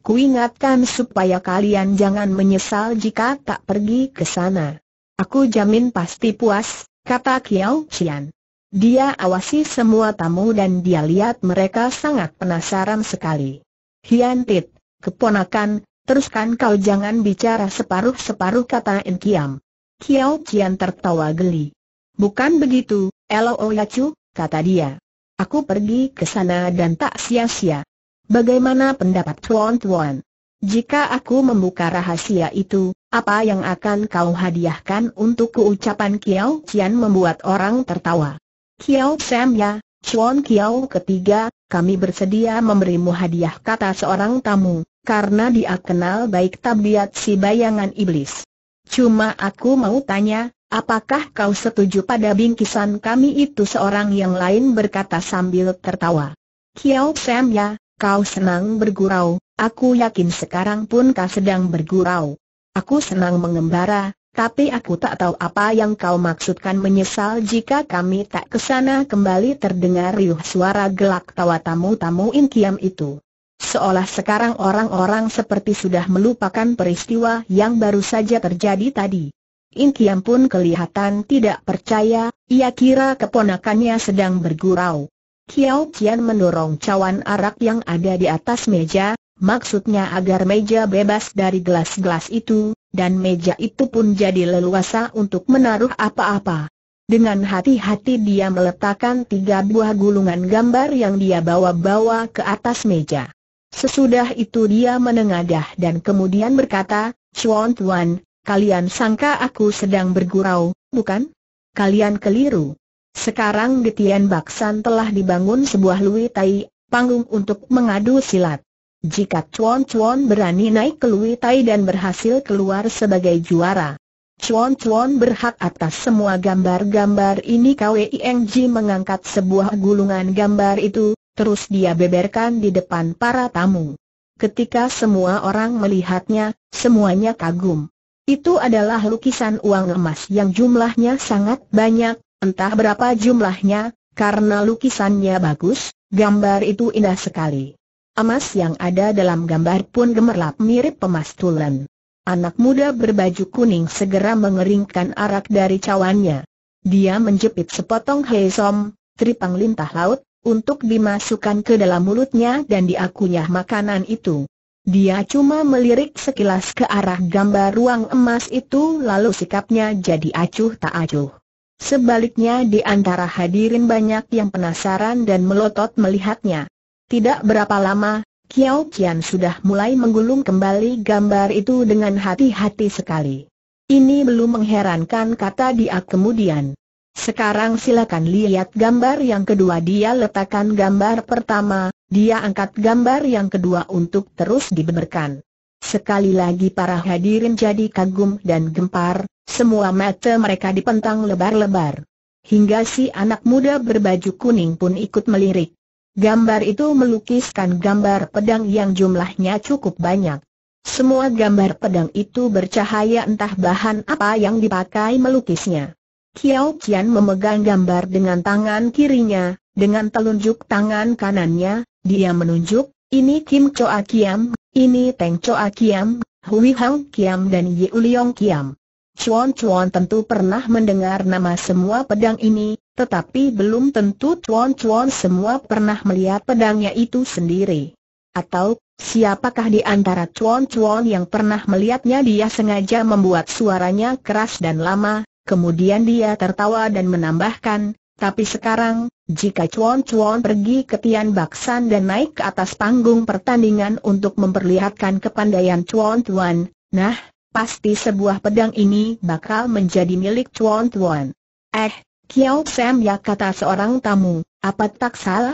Kuingatkan supaya kalian jangan menyesal jika tak pergi ke sana. Aku jamin pasti puas, kata Kiao Qian. Dia awasi semua tamu dan dia lihat mereka sangat penasaran sekali tit, keponakan, teruskan kau jangan bicara separuh-separuh kata Enkiam. Kiao Cian tertawa geli. Bukan begitu, Elo Oyacu, oh kata dia. Aku pergi ke sana dan tak sia-sia. Bagaimana pendapat tuan-tuan? Jika aku membuka rahasia itu, apa yang akan kau hadiahkan untuk keucapan Kiao Cian membuat orang tertawa. Kiao Sam ya, Chuan Kiao ketiga, kami bersedia memberimu hadiah kata seorang tamu, karena dia kenal baik tabiat si bayangan iblis. Cuma aku mau tanya, apakah kau setuju pada bingkisan kami itu seorang yang lain berkata sambil tertawa. Kiao Sam ya, kau senang bergurau, aku yakin sekarang pun kau sedang bergurau. Aku senang mengembara, tapi aku tak tahu apa yang kau maksudkan menyesal jika kami tak kesana kembali terdengar riuh suara gelak tawa tamu-tamu inkiam itu. Seolah sekarang orang-orang seperti sudah melupakan peristiwa yang baru saja terjadi tadi. Inkiam pun kelihatan tidak percaya, ia kira keponakannya sedang bergurau. Kiao Qian mendorong cawan arak yang ada di atas meja, maksudnya agar meja bebas dari gelas-gelas itu, dan meja itu pun jadi leluasa untuk menaruh apa-apa. Dengan hati-hati dia meletakkan tiga buah gulungan gambar yang dia bawa-bawa ke atas meja. Sesudah itu dia menengadah dan kemudian berkata, Chuan Tuan, kalian sangka aku sedang bergurau, bukan? Kalian keliru. Sekarang di Tian Baksan telah dibangun sebuah luitai, panggung untuk mengadu silat. Jika Chuan Chuan berani naik ke Lui Tai dan berhasil keluar sebagai juara. Chuan Chuan berhak atas semua gambar-gambar ini Kweng Ji mengangkat sebuah gulungan gambar itu, terus dia beberkan di depan para tamu. Ketika semua orang melihatnya, semuanya kagum. Itu adalah lukisan uang emas yang jumlahnya sangat banyak, entah berapa jumlahnya, karena lukisannya bagus, gambar itu indah sekali. Emas yang ada dalam gambar pun gemerlap mirip pemas tulen. Anak muda berbaju kuning segera mengeringkan arak dari cawannya. Dia menjepit sepotong heisom, tripang lintah laut, untuk dimasukkan ke dalam mulutnya dan diakunyah makanan itu. Dia cuma melirik sekilas ke arah gambar ruang emas itu lalu sikapnya jadi acuh tak acuh. Sebaliknya di antara hadirin banyak yang penasaran dan melotot melihatnya. Tidak berapa lama, Kiao Kian sudah mulai menggulung kembali gambar itu dengan hati-hati sekali. Ini belum mengherankan kata dia kemudian. Sekarang silakan lihat gambar yang kedua dia letakkan gambar pertama, dia angkat gambar yang kedua untuk terus dibeberkan. Sekali lagi para hadirin jadi kagum dan gempar, semua mata mereka dipentang lebar-lebar. Hingga si anak muda berbaju kuning pun ikut melirik. Gambar itu melukiskan gambar pedang yang jumlahnya cukup banyak. Semua gambar pedang itu bercahaya entah bahan apa yang dipakai melukisnya. Kiao Qian memegang gambar dengan tangan kirinya, dengan telunjuk tangan kanannya, dia menunjuk, ini Kim Choa Kiam, ini Teng Choa Kiam, Hui Hao Kiam dan Yu Leong Kiam. Chuan Chuan tentu pernah mendengar nama semua pedang ini, tetapi belum tentu cuan-cuan semua pernah melihat pedangnya itu sendiri. Atau, siapakah di antara cuan-cuan yang pernah melihatnya dia sengaja membuat suaranya keras dan lama, kemudian dia tertawa dan menambahkan, tapi sekarang, jika Chuan Chuan pergi ke Tian Baksan dan naik ke atas panggung pertandingan untuk memperlihatkan kepandaian Chuan Chuan, nah, pasti sebuah pedang ini bakal menjadi milik Chuan Chuan. Eh, Kiao Sam ya kata seorang tamu, apa tak salah?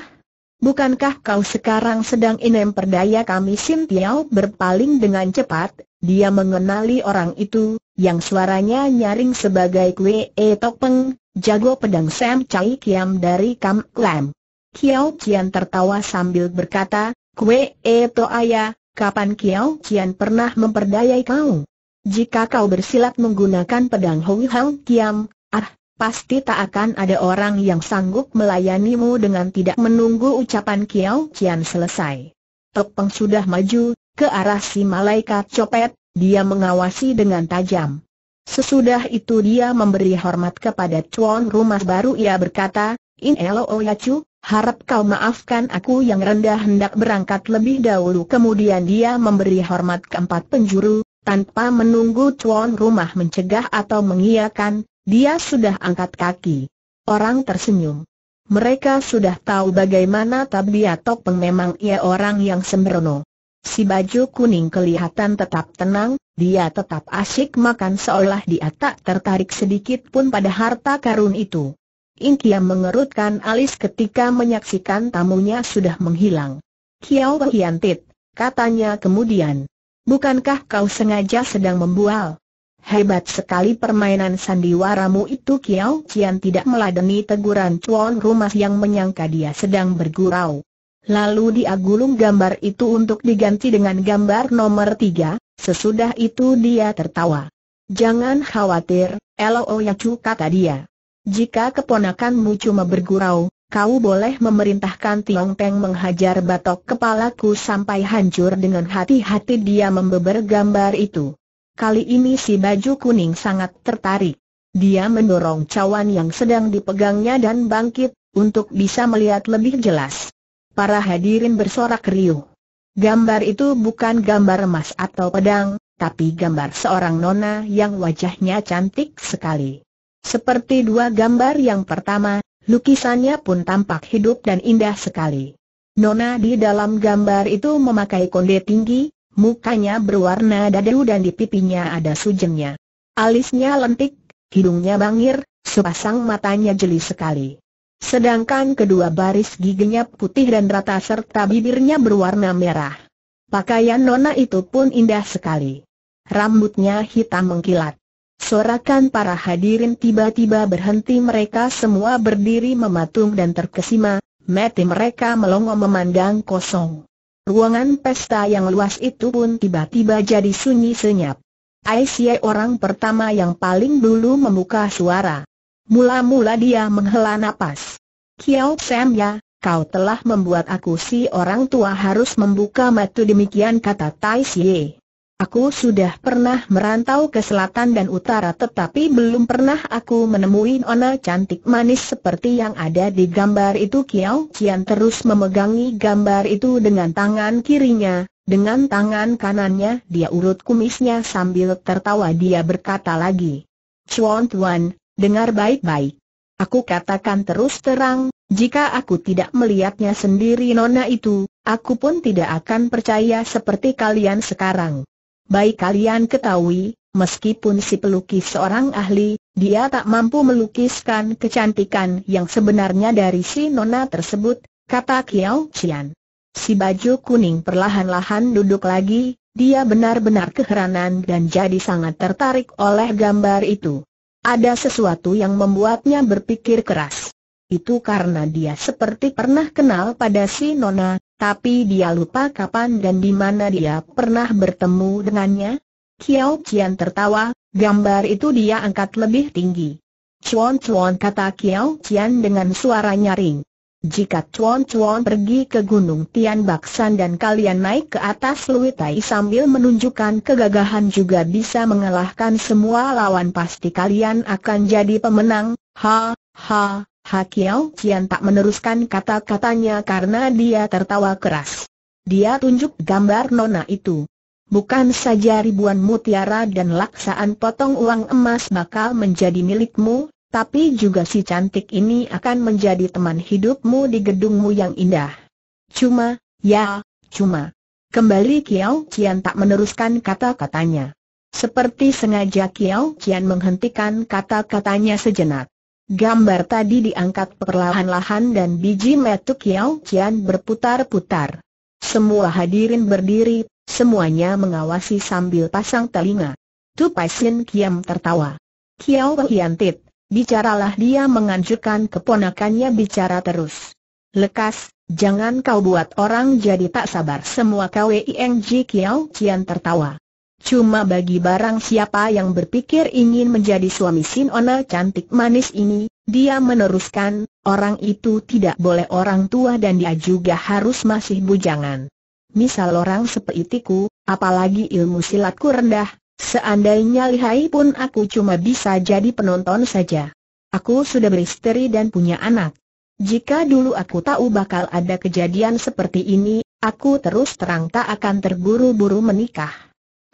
Bukankah kau sekarang sedang inem perdaya kami Sim Tiao berpaling dengan cepat, dia mengenali orang itu, yang suaranya nyaring sebagai Kwe E Tok Peng, jago pedang Sam Chai Kiam dari Kam Klam. Kiao Cian tertawa sambil berkata, Kwe E To Ayah, kapan Kiao Cian pernah memperdayai kau? Jika kau bersilat menggunakan pedang hong hong Kiam, ah, pasti tak akan ada orang yang sanggup melayanimu dengan tidak menunggu ucapan Kiao cian selesai. Tok Peng sudah maju, ke arah si malaikat copet, dia mengawasi dengan tajam. Sesudah itu dia memberi hormat kepada tuan rumah baru ia berkata, In Elo Oyacu, oh harap kau maafkan aku yang rendah hendak berangkat lebih dahulu. Kemudian dia memberi hormat keempat penjuru, tanpa menunggu tuan rumah mencegah atau mengiyakan, dia sudah angkat kaki. Orang tersenyum. Mereka sudah tahu bagaimana tabiat Topeng memang ia orang yang sembrono. Si baju kuning kelihatan tetap tenang, dia tetap asyik makan seolah dia tak tertarik sedikit pun pada harta karun itu. Inkia mengerutkan alis ketika menyaksikan tamunya sudah menghilang. Kiau Hiantit, katanya kemudian. Bukankah kau sengaja sedang membual? Hebat sekali permainan sandiwaramu itu Kiao Cian tidak meladeni teguran Cuan Rumah yang menyangka dia sedang bergurau. Lalu dia gulung gambar itu untuk diganti dengan gambar nomor tiga, sesudah itu dia tertawa. Jangan khawatir, Elo Yacu kata dia. Jika keponakanmu cuma bergurau, kau boleh memerintahkan Tiong Teng menghajar batok kepalaku sampai hancur dengan hati-hati dia membeber gambar itu. Kali ini si baju kuning sangat tertarik. Dia mendorong cawan yang sedang dipegangnya dan bangkit, untuk bisa melihat lebih jelas. Para hadirin bersorak riuh. Gambar itu bukan gambar emas atau pedang, tapi gambar seorang nona yang wajahnya cantik sekali. Seperti dua gambar yang pertama, lukisannya pun tampak hidup dan indah sekali. Nona di dalam gambar itu memakai konde tinggi, mukanya berwarna dadu dan di pipinya ada sujengnya. Alisnya lentik, hidungnya bangir, sepasang matanya jeli sekali. Sedangkan kedua baris giginya putih dan rata serta bibirnya berwarna merah. Pakaian nona itu pun indah sekali. Rambutnya hitam mengkilat. Sorakan para hadirin tiba-tiba berhenti mereka semua berdiri mematung dan terkesima, mati mereka melongo memandang kosong. Ruangan pesta yang luas itu pun tiba-tiba jadi sunyi senyap. Aisyah orang pertama yang paling dulu membuka suara. Mula-mula dia menghela nafas. Kiao Sam ya, kau telah membuat aku si orang tua harus membuka mata demikian kata Tai Aku sudah pernah merantau ke selatan dan utara tetapi belum pernah aku menemui nona cantik manis seperti yang ada di gambar itu Kiao Cian terus memegangi gambar itu dengan tangan kirinya, dengan tangan kanannya dia urut kumisnya sambil tertawa dia berkata lagi. Chuan Tuan, dengar baik-baik. Aku katakan terus terang, jika aku tidak melihatnya sendiri nona itu, aku pun tidak akan percaya seperti kalian sekarang. Baik kalian ketahui, meskipun si pelukis seorang ahli, dia tak mampu melukiskan kecantikan yang sebenarnya dari si nona tersebut, kata Kiao Qian. Si baju kuning perlahan-lahan duduk lagi, dia benar-benar keheranan dan jadi sangat tertarik oleh gambar itu. Ada sesuatu yang membuatnya berpikir keras. Itu karena dia seperti pernah kenal pada si Nona, tapi dia lupa kapan dan di mana dia pernah bertemu dengannya? Kiao Qian tertawa, gambar itu dia angkat lebih tinggi. Chuan Chuan kata Kiao Qian dengan suara nyaring. Jika Chuan Chuan pergi ke Gunung Tian Baksan dan kalian naik ke atas Lui Tai sambil menunjukkan kegagahan juga bisa mengalahkan semua lawan pasti kalian akan jadi pemenang, ha, ha, Hakiao Cian tak meneruskan kata-katanya karena dia tertawa keras. Dia tunjuk gambar nona itu. Bukan saja ribuan mutiara dan laksaan potong uang emas bakal menjadi milikmu, tapi juga si cantik ini akan menjadi teman hidupmu di gedungmu yang indah. Cuma, ya, cuma. Kembali Kiao Cian tak meneruskan kata-katanya. Seperti sengaja Kiao Cian menghentikan kata-katanya sejenak. Gambar tadi diangkat perlahan-lahan dan biji metu Kiao Qian berputar-putar. Semua hadirin berdiri, semuanya mengawasi sambil pasang telinga. Tu Paisin Kiam tertawa. Kiao tit, bicaralah dia menganjurkan keponakannya bicara terus. Lekas, jangan kau buat orang jadi tak sabar semua Kwing Ji Kiao Qian tertawa. Cuma bagi barang siapa yang berpikir ingin menjadi suami Sin Ona cantik manis ini, dia meneruskan, orang itu tidak boleh orang tua dan dia juga harus masih bujangan. Misal orang sepeitiku, apalagi ilmu silatku rendah, seandainya lihai pun aku cuma bisa jadi penonton saja. Aku sudah beristri dan punya anak. Jika dulu aku tahu bakal ada kejadian seperti ini, aku terus terang tak akan terburu-buru menikah.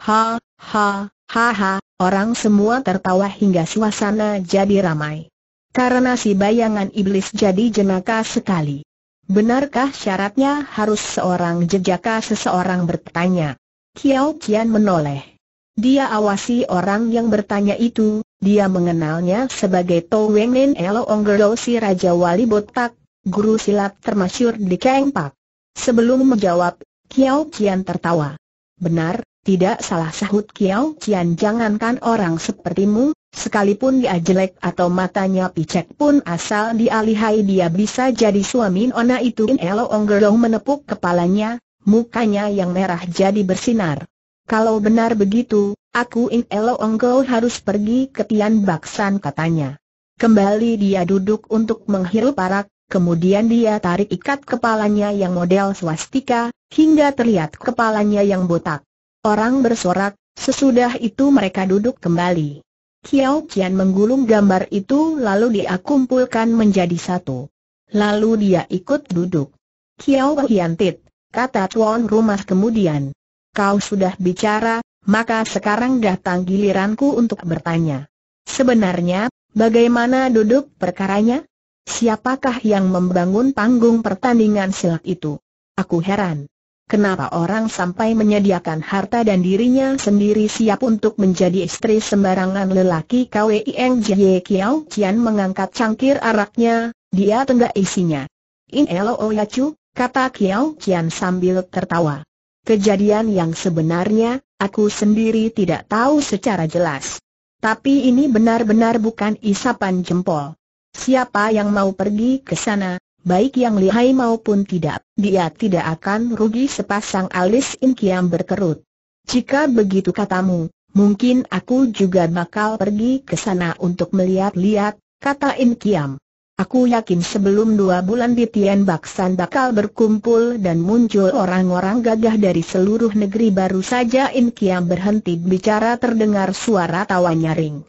Ha, ha, ha ha, orang semua tertawa hingga suasana jadi ramai. Karena si bayangan iblis jadi jenaka sekali. Benarkah syaratnya harus seorang jejaka seseorang bertanya? Kiao Kian menoleh. Dia awasi orang yang bertanya itu, dia mengenalnya sebagai Tau Weng Nen Elo Onggero si Raja Wali Botak, guru silat termasyur di Keng Pak. Sebelum menjawab, Kiao Kian tertawa. Benar, tidak salah sahut Kiao Cian jangankan orang sepertimu, sekalipun dia jelek atau matanya picek pun asal dialihai dia bisa jadi suami ona itu In Elo Onggeloh menepuk kepalanya, mukanya yang merah jadi bersinar. Kalau benar begitu, aku In Elo Onggeloh harus pergi ke Tian Baksan katanya. Kembali dia duduk untuk menghirup arak, Kemudian dia tarik ikat kepalanya yang model swastika, hingga terlihat kepalanya yang botak. Orang bersorak, sesudah itu mereka duduk kembali. Kiao Qian menggulung gambar itu lalu dia kumpulkan menjadi satu. Lalu dia ikut duduk. Kiao Qian Tit, kata tuan rumah kemudian. Kau sudah bicara, maka sekarang datang giliranku untuk bertanya. Sebenarnya, bagaimana duduk perkaranya? Siapakah yang membangun panggung pertandingan silat itu? Aku heran. Kenapa orang sampai menyediakan harta dan dirinya sendiri siap untuk menjadi istri sembarangan lelaki Kwing Jie Kiao Cian mengangkat cangkir araknya, dia tenggak isinya. In Elo Yacu, kata Kiao Cian sambil tertawa. Kejadian yang sebenarnya, aku sendiri tidak tahu secara jelas. Tapi ini benar-benar bukan isapan jempol. Siapa yang mau pergi ke sana, baik yang lihai maupun tidak, dia tidak akan rugi sepasang alis inkiam berkerut. Jika begitu katamu, mungkin aku juga bakal pergi ke sana untuk melihat-lihat, kata Inkiam. Aku yakin sebelum dua bulan di Tian Baksan bakal berkumpul dan muncul orang-orang gagah dari seluruh negeri baru saja In Kiam berhenti bicara terdengar suara tawa nyaring.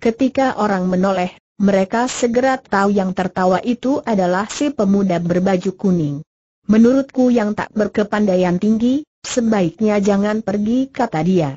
Ketika orang menoleh, mereka segera tahu yang tertawa itu adalah si pemuda berbaju kuning. Menurutku yang tak berkepandaian tinggi, sebaiknya jangan pergi kata dia.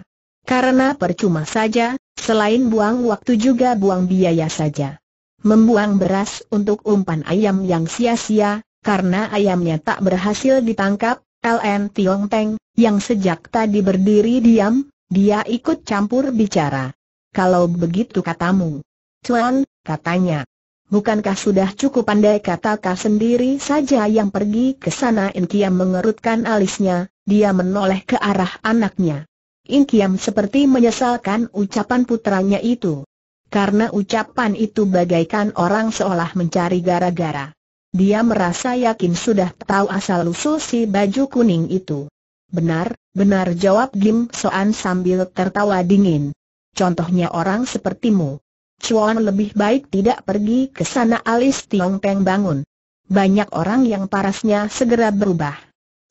Karena percuma saja, selain buang waktu juga buang biaya saja. Membuang beras untuk umpan ayam yang sia-sia, karena ayamnya tak berhasil ditangkap, LN Tiong Peng, yang sejak tadi berdiri diam, dia ikut campur bicara. Kalau begitu katamu, Tuan, katanya. Bukankah sudah cukup pandai katakah sendiri saja yang pergi ke sana Inkiam mengerutkan alisnya, dia menoleh ke arah anaknya. Inkiam seperti menyesalkan ucapan putranya itu. Karena ucapan itu bagaikan orang seolah mencari gara-gara. Dia merasa yakin sudah tahu asal-usul si baju kuning itu. Benar, benar jawab Gim Soan sambil tertawa dingin. Contohnya orang sepertimu. Chuan lebih baik tidak pergi ke sana alis Tiong Peng bangun. Banyak orang yang parasnya segera berubah.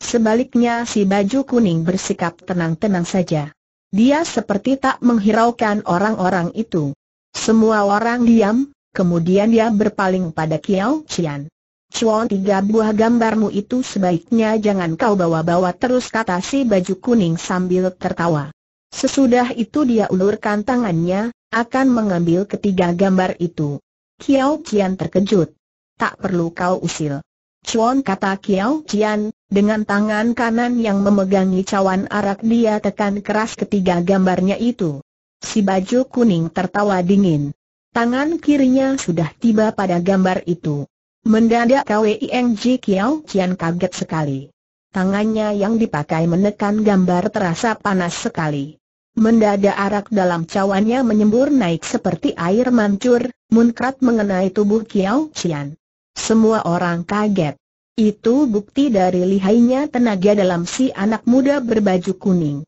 Sebaliknya si baju kuning bersikap tenang-tenang saja. Dia seperti tak menghiraukan orang-orang itu. Semua orang diam, kemudian dia berpaling pada Kiao Chian. Chuan tiga buah gambarmu itu sebaiknya jangan kau bawa-bawa terus kata si baju kuning sambil tertawa. Sesudah itu dia ulurkan tangannya, akan mengambil ketiga gambar itu. Kiao Qian terkejut. Tak perlu kau usil. Cuan kata Kiao Qian, dengan tangan kanan yang memegangi cawan arak dia tekan keras ketiga gambarnya itu. Si baju kuning tertawa dingin. Tangan kirinya sudah tiba pada gambar itu. Mendadak Kwing Kiao Qian kaget sekali. Tangannya yang dipakai menekan gambar terasa panas sekali. Mendadak arak dalam cawannya menyembur naik seperti air mancur, munkrat mengenai tubuh Kiao Qian. Semua orang kaget. Itu bukti dari lihainya tenaga dalam si anak muda berbaju kuning.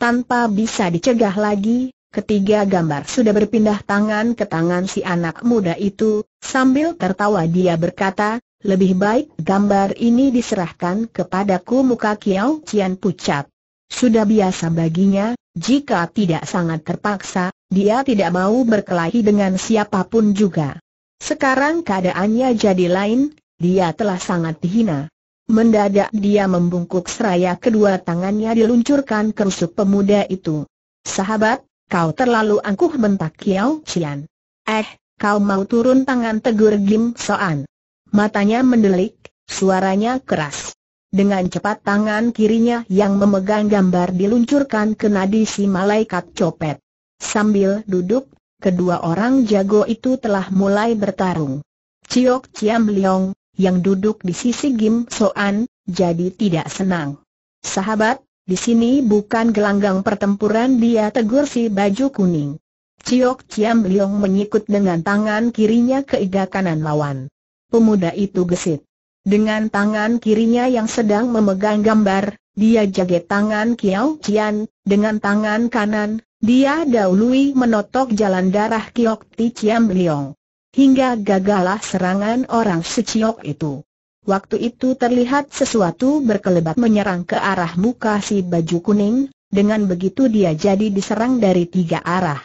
Tanpa bisa dicegah lagi, ketiga gambar sudah berpindah tangan ke tangan si anak muda itu, sambil tertawa dia berkata, lebih baik gambar ini diserahkan kepadaku muka Kiao Qian pucat. Sudah biasa baginya, jika tidak sangat terpaksa, dia tidak mau berkelahi dengan siapapun juga. Sekarang keadaannya jadi lain, dia telah sangat dihina. Mendadak dia membungkuk seraya kedua tangannya diluncurkan ke rusuk pemuda itu. Sahabat, kau terlalu angkuh bentak Kiao Qian. Eh, kau mau turun tangan tegur Gim Soan. Matanya mendelik, suaranya keras. Dengan cepat tangan kirinya yang memegang gambar diluncurkan ke nadi si malaikat copet. Sambil duduk, kedua orang jago itu telah mulai bertarung. Ciok Ciam Leong, yang duduk di sisi Gim Soan, jadi tidak senang. Sahabat, di sini bukan gelanggang pertempuran dia tegur si baju kuning. Ciok Ciam Leong menyikut dengan tangan kirinya ke iga kanan lawan. Pemuda itu gesit. Dengan tangan kirinya yang sedang memegang gambar, dia jaga tangan Kiao Tian, dengan tangan kanan, dia dahului menotok jalan darah Kiok Ti Chiam Liong. Hingga gagalah serangan orang seciok itu. Waktu itu terlihat sesuatu berkelebat menyerang ke arah muka si baju kuning, dengan begitu dia jadi diserang dari tiga arah.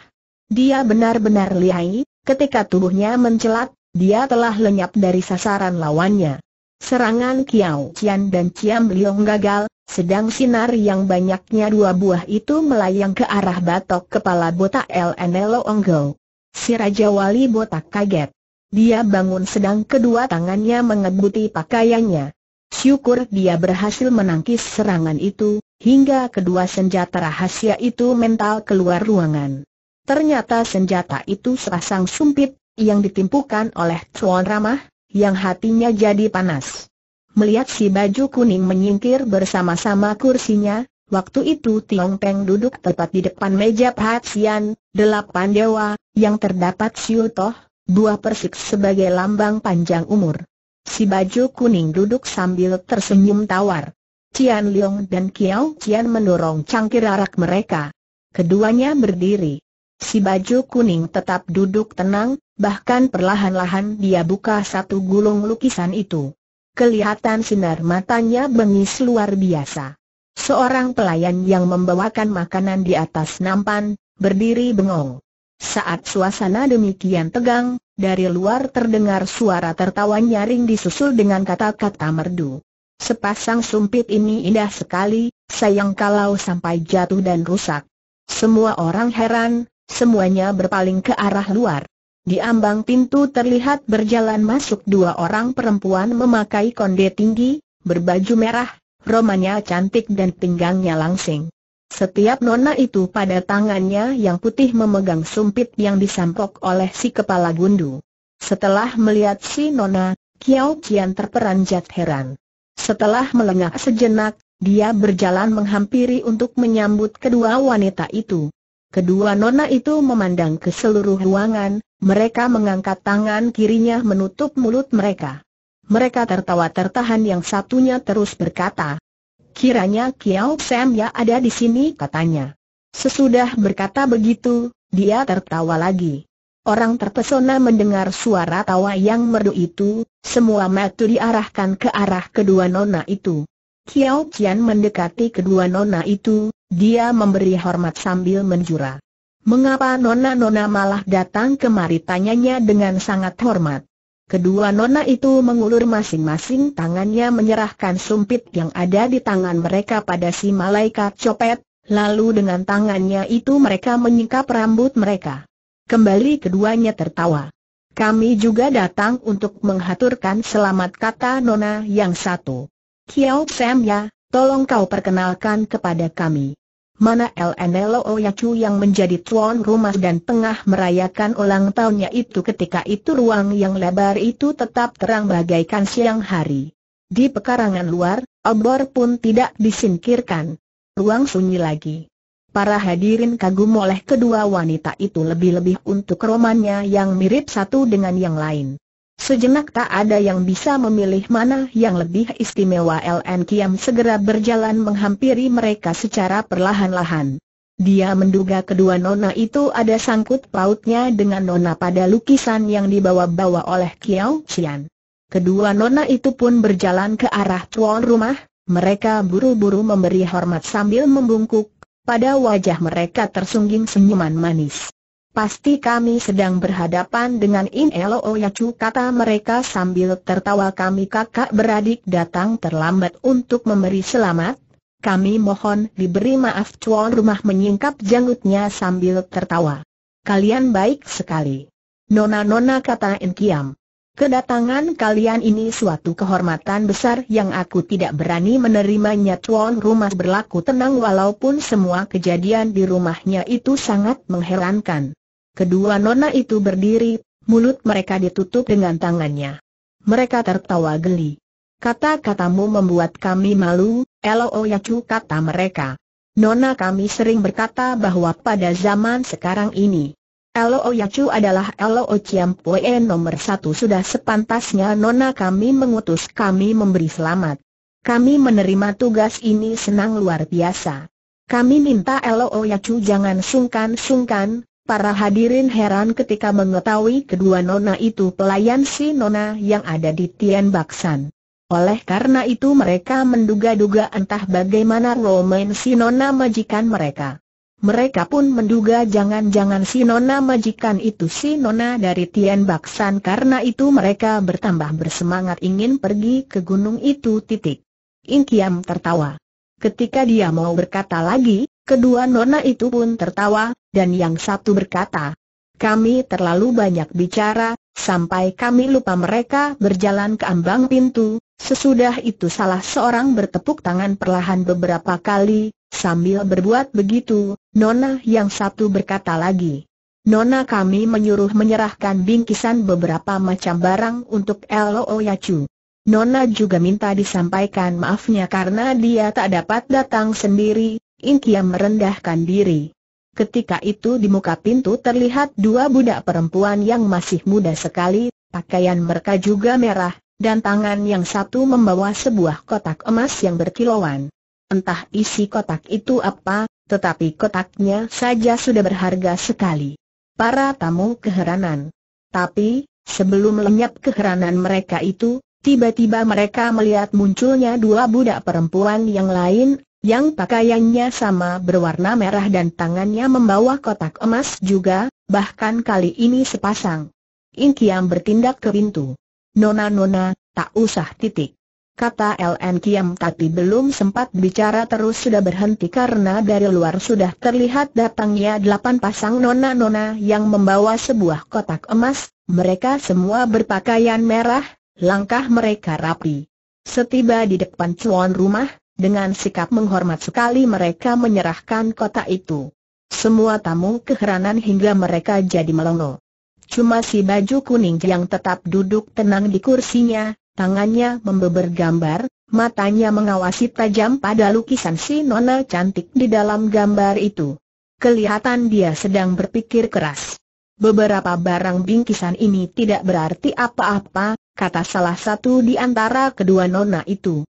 Dia benar-benar lihai, ketika tubuhnya mencelat, dia telah lenyap dari sasaran lawannya. Serangan Kiao Qian dan Qiam Liong gagal, sedang sinar yang banyaknya dua buah itu melayang ke arah batok kepala botak LNL Onggo. Si Raja Wali botak kaget. Dia bangun sedang kedua tangannya mengebuti pakaiannya. Syukur dia berhasil menangkis serangan itu, hingga kedua senjata rahasia itu mental keluar ruangan. Ternyata senjata itu sepasang sumpit, yang ditimpukan oleh Tuan Ramah, yang hatinya jadi panas. Melihat si baju kuning menyingkir bersama-sama kursinya, waktu itu Tiong Peng duduk tepat di depan meja Patsian, delapan dewa, yang terdapat Siu Toh, dua persik sebagai lambang panjang umur. Si baju kuning duduk sambil tersenyum tawar. Cian Liong dan Kiao Cian mendorong cangkir arak mereka. Keduanya berdiri. Si baju kuning tetap duduk tenang, Bahkan perlahan-lahan dia buka satu gulung lukisan itu. Kelihatan sinar matanya bengis luar biasa. Seorang pelayan yang membawakan makanan di atas nampan, berdiri bengong. Saat suasana demikian tegang, dari luar terdengar suara tertawa nyaring disusul dengan kata-kata merdu. Sepasang sumpit ini indah sekali, sayang kalau sampai jatuh dan rusak. Semua orang heran, semuanya berpaling ke arah luar. Di ambang pintu terlihat berjalan masuk dua orang perempuan memakai konde tinggi, berbaju merah, romanya cantik dan pinggangnya langsing. Setiap nona itu pada tangannya yang putih memegang sumpit yang disampok oleh si kepala gundu. Setelah melihat si nona, Kiao Qian terperanjat heran. Setelah melengah sejenak, dia berjalan menghampiri untuk menyambut kedua wanita itu. Kedua nona itu memandang ke seluruh ruangan, mereka mengangkat tangan kirinya menutup mulut mereka. Mereka tertawa tertahan yang satunya terus berkata, Kiranya Kiao Sam ya ada di sini katanya. Sesudah berkata begitu, dia tertawa lagi. Orang terpesona mendengar suara tawa yang merdu itu, semua mata diarahkan ke arah kedua nona itu. Kiao Qian mendekati kedua nona itu, dia memberi hormat sambil menjura. Mengapa nona-nona malah datang kemari tanyanya dengan sangat hormat. Kedua nona itu mengulur masing-masing tangannya menyerahkan sumpit yang ada di tangan mereka pada si malaikat copet, lalu dengan tangannya itu mereka menyingkap rambut mereka. Kembali keduanya tertawa. Kami juga datang untuk menghaturkan selamat kata nona yang satu. Kiao Sam ya, tolong kau perkenalkan kepada kami. Mana LNLO Yacu yang menjadi tuan rumah dan tengah merayakan ulang tahunnya itu ketika itu ruang yang lebar itu tetap terang bagaikan siang hari. Di pekarangan luar, obor pun tidak disingkirkan. Ruang sunyi lagi. Para hadirin kagum oleh kedua wanita itu lebih-lebih untuk romannya yang mirip satu dengan yang lain. Sejenak tak ada yang bisa memilih mana yang lebih istimewa LN Kiam segera berjalan menghampiri mereka secara perlahan-lahan. Dia menduga kedua nona itu ada sangkut pautnya dengan nona pada lukisan yang dibawa-bawa oleh Kiao Qian. Kedua nona itu pun berjalan ke arah tuan rumah, mereka buru-buru memberi hormat sambil membungkuk, pada wajah mereka tersungging senyuman manis. Pasti kami sedang berhadapan dengan In Loo oh Yacu kata mereka sambil tertawa kami kakak beradik datang terlambat untuk memberi selamat. Kami mohon diberi maaf cuan rumah menyingkap janggutnya sambil tertawa. Kalian baik sekali. Nona-nona kata In Kiam. Kedatangan kalian ini suatu kehormatan besar yang aku tidak berani menerimanya Cuan rumah berlaku tenang walaupun semua kejadian di rumahnya itu sangat mengherankan. Kedua nona itu berdiri, mulut mereka ditutup dengan tangannya. Mereka tertawa geli. Kata-katamu membuat kami malu, Elo Yacu kata mereka. Nona kami sering berkata bahwa pada zaman sekarang ini, Elo Yacu adalah Elo Ciampue nomor satu sudah sepantasnya Nona kami mengutus kami memberi selamat. Kami menerima tugas ini senang luar biasa. Kami minta Elo Yacu jangan sungkan-sungkan, Para hadirin heran ketika mengetahui kedua nona itu pelayan si nona yang ada di Tian Baksan. Oleh karena itu mereka menduga-duga entah bagaimana roman si nona majikan mereka. Mereka pun menduga jangan-jangan si nona majikan itu si nona dari Tian Baksan karena itu mereka bertambah bersemangat ingin pergi ke gunung itu titik. Inkiam tertawa. Ketika dia mau berkata lagi, Kedua nona itu pun tertawa, dan yang satu berkata, kami terlalu banyak bicara, sampai kami lupa mereka berjalan ke ambang pintu, sesudah itu salah seorang bertepuk tangan perlahan beberapa kali, sambil berbuat begitu, nona yang satu berkata lagi. Nona kami menyuruh menyerahkan bingkisan beberapa macam barang untuk LOO Yacu. Nona juga minta disampaikan maafnya karena dia tak dapat datang sendiri, Inkia merendahkan diri. Ketika itu di muka pintu terlihat dua budak perempuan yang masih muda sekali, pakaian mereka juga merah, dan tangan yang satu membawa sebuah kotak emas yang berkilauan. Entah isi kotak itu apa, tetapi kotaknya saja sudah berharga sekali. Para tamu keheranan. Tapi, sebelum lenyap keheranan mereka itu, tiba-tiba mereka melihat munculnya dua budak perempuan yang lain yang pakaiannya sama berwarna merah dan tangannya membawa kotak emas juga, bahkan kali ini sepasang. Inkiam bertindak ke pintu. Nona-nona, tak usah titik. Kata LN Kiam tapi belum sempat bicara terus sudah berhenti karena dari luar sudah terlihat datangnya delapan pasang nona-nona yang membawa sebuah kotak emas, mereka semua berpakaian merah, langkah mereka rapi. Setiba di depan cuan rumah, dengan sikap menghormat sekali mereka menyerahkan kota itu. Semua tamu keheranan hingga mereka jadi melongo. Cuma si baju kuning yang tetap duduk tenang di kursinya, tangannya membeber gambar, matanya mengawasi tajam pada lukisan si nona cantik di dalam gambar itu. Kelihatan dia sedang berpikir keras. Beberapa barang bingkisan ini tidak berarti apa-apa, kata salah satu di antara kedua nona itu.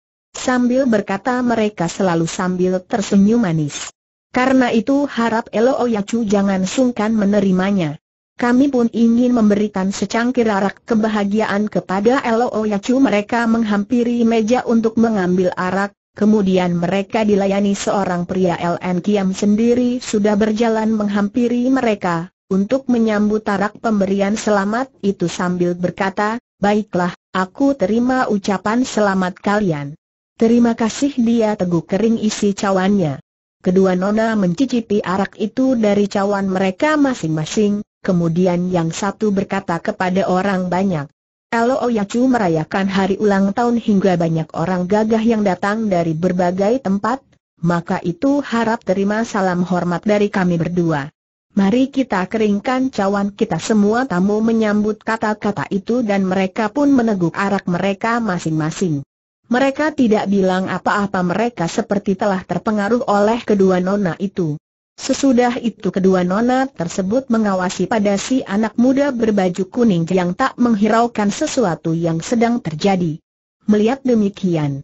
Sambil berkata mereka selalu sambil tersenyum manis. Karena itu harap Elo Yacu jangan sungkan menerimanya. Kami pun ingin memberikan secangkir arak kebahagiaan kepada Elo Yacu mereka menghampiri meja untuk mengambil arak, kemudian mereka dilayani seorang pria LN Kiam sendiri sudah berjalan menghampiri mereka, untuk menyambut arak pemberian selamat itu sambil berkata, Baiklah, aku terima ucapan selamat kalian. Terima kasih dia teguk kering isi cawannya. Kedua nona mencicipi arak itu dari cawan mereka masing-masing, kemudian yang satu berkata kepada orang banyak. Kalau Oyacu merayakan hari ulang tahun hingga banyak orang gagah yang datang dari berbagai tempat, maka itu harap terima salam hormat dari kami berdua. Mari kita keringkan cawan kita semua tamu menyambut kata-kata itu dan mereka pun meneguk arak mereka masing-masing. Mereka tidak bilang apa-apa mereka seperti telah terpengaruh oleh kedua nona itu. Sesudah itu kedua nona tersebut mengawasi pada si anak muda berbaju kuning yang tak menghiraukan sesuatu yang sedang terjadi. Melihat demikian,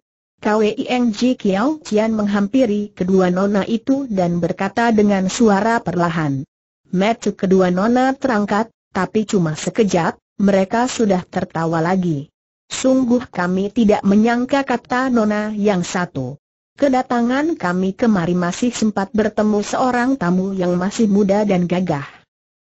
Eng Ji Kiao Jian menghampiri kedua nona itu dan berkata dengan suara perlahan. Metu kedua nona terangkat, tapi cuma sekejap, mereka sudah tertawa lagi. Sungguh kami tidak menyangka kata Nona yang satu. Kedatangan kami kemari masih sempat bertemu seorang tamu yang masih muda dan gagah.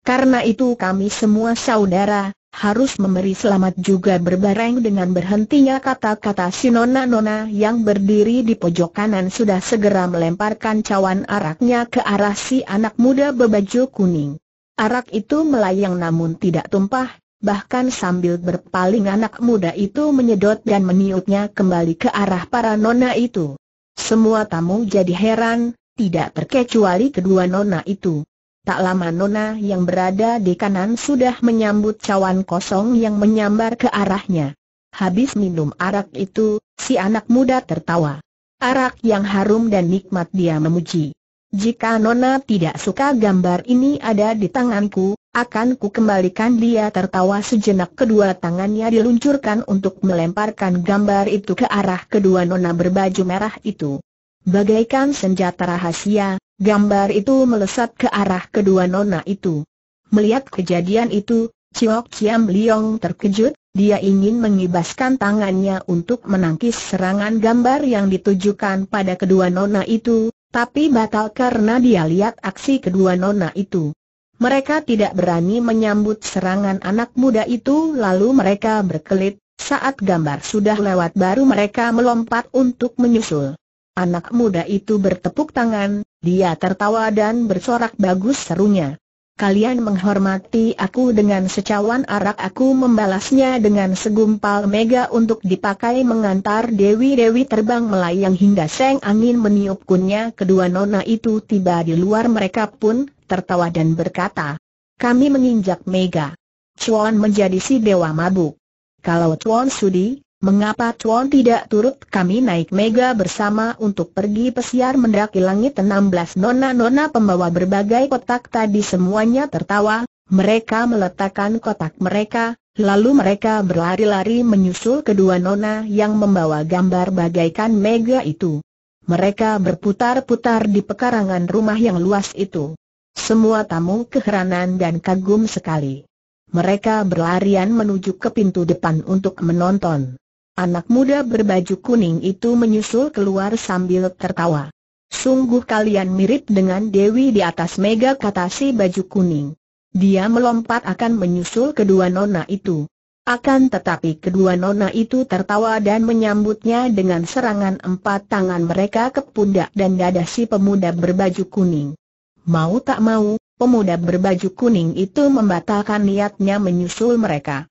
Karena itu kami semua saudara, harus memberi selamat juga berbareng dengan berhentinya kata-kata si Nona-Nona yang berdiri di pojok kanan sudah segera melemparkan cawan araknya ke arah si anak muda berbaju kuning. Arak itu melayang namun tidak tumpah, Bahkan sambil berpaling anak muda itu menyedot dan meniupnya kembali ke arah para nona itu. Semua tamu jadi heran, tidak terkecuali kedua nona itu. Tak lama nona yang berada di kanan sudah menyambut cawan kosong yang menyambar ke arahnya. Habis minum arak itu, si anak muda tertawa. Arak yang harum dan nikmat dia memuji. Jika Nona tidak suka gambar ini ada di tanganku, akan ku kembalikan dia tertawa sejenak kedua tangannya diluncurkan untuk melemparkan gambar itu ke arah kedua nona berbaju merah itu. Bagaikan senjata rahasia, gambar itu melesat ke arah kedua nona itu. Melihat kejadian itu, Ciok Chiam Liong terkejut, dia ingin mengibaskan tangannya untuk menangkis serangan gambar yang ditujukan pada kedua nona itu, tapi batal karena dia lihat aksi kedua nona itu. Mereka tidak berani menyambut serangan anak muda itu lalu mereka berkelit, saat gambar sudah lewat baru mereka melompat untuk menyusul. Anak muda itu bertepuk tangan, dia tertawa dan bersorak bagus serunya. Kalian menghormati aku dengan secawan arak aku membalasnya dengan segumpal mega untuk dipakai mengantar Dewi-Dewi terbang melayang hingga seng angin meniup kunnya kedua nona itu tiba di luar mereka pun tertawa dan berkata, kami menginjak mega. Chuan menjadi si dewa mabuk. Kalau Chuan sudi, mengapa Chuan tidak turut kami naik mega bersama untuk pergi pesiar mendaki langit 16 nona-nona pembawa berbagai kotak tadi semuanya tertawa, mereka meletakkan kotak mereka, lalu mereka berlari-lari menyusul kedua nona yang membawa gambar bagaikan mega itu. Mereka berputar-putar di pekarangan rumah yang luas itu. Semua tamu keheranan dan kagum sekali. Mereka berlarian menuju ke pintu depan untuk menonton. Anak muda berbaju kuning itu menyusul keluar sambil tertawa. Sungguh kalian mirip dengan Dewi di atas mega kata si baju kuning. Dia melompat akan menyusul kedua nona itu. Akan tetapi kedua nona itu tertawa dan menyambutnya dengan serangan empat tangan mereka ke pundak dan dada si pemuda berbaju kuning. Mau tak mau, pemuda berbaju kuning itu membatalkan niatnya menyusul mereka.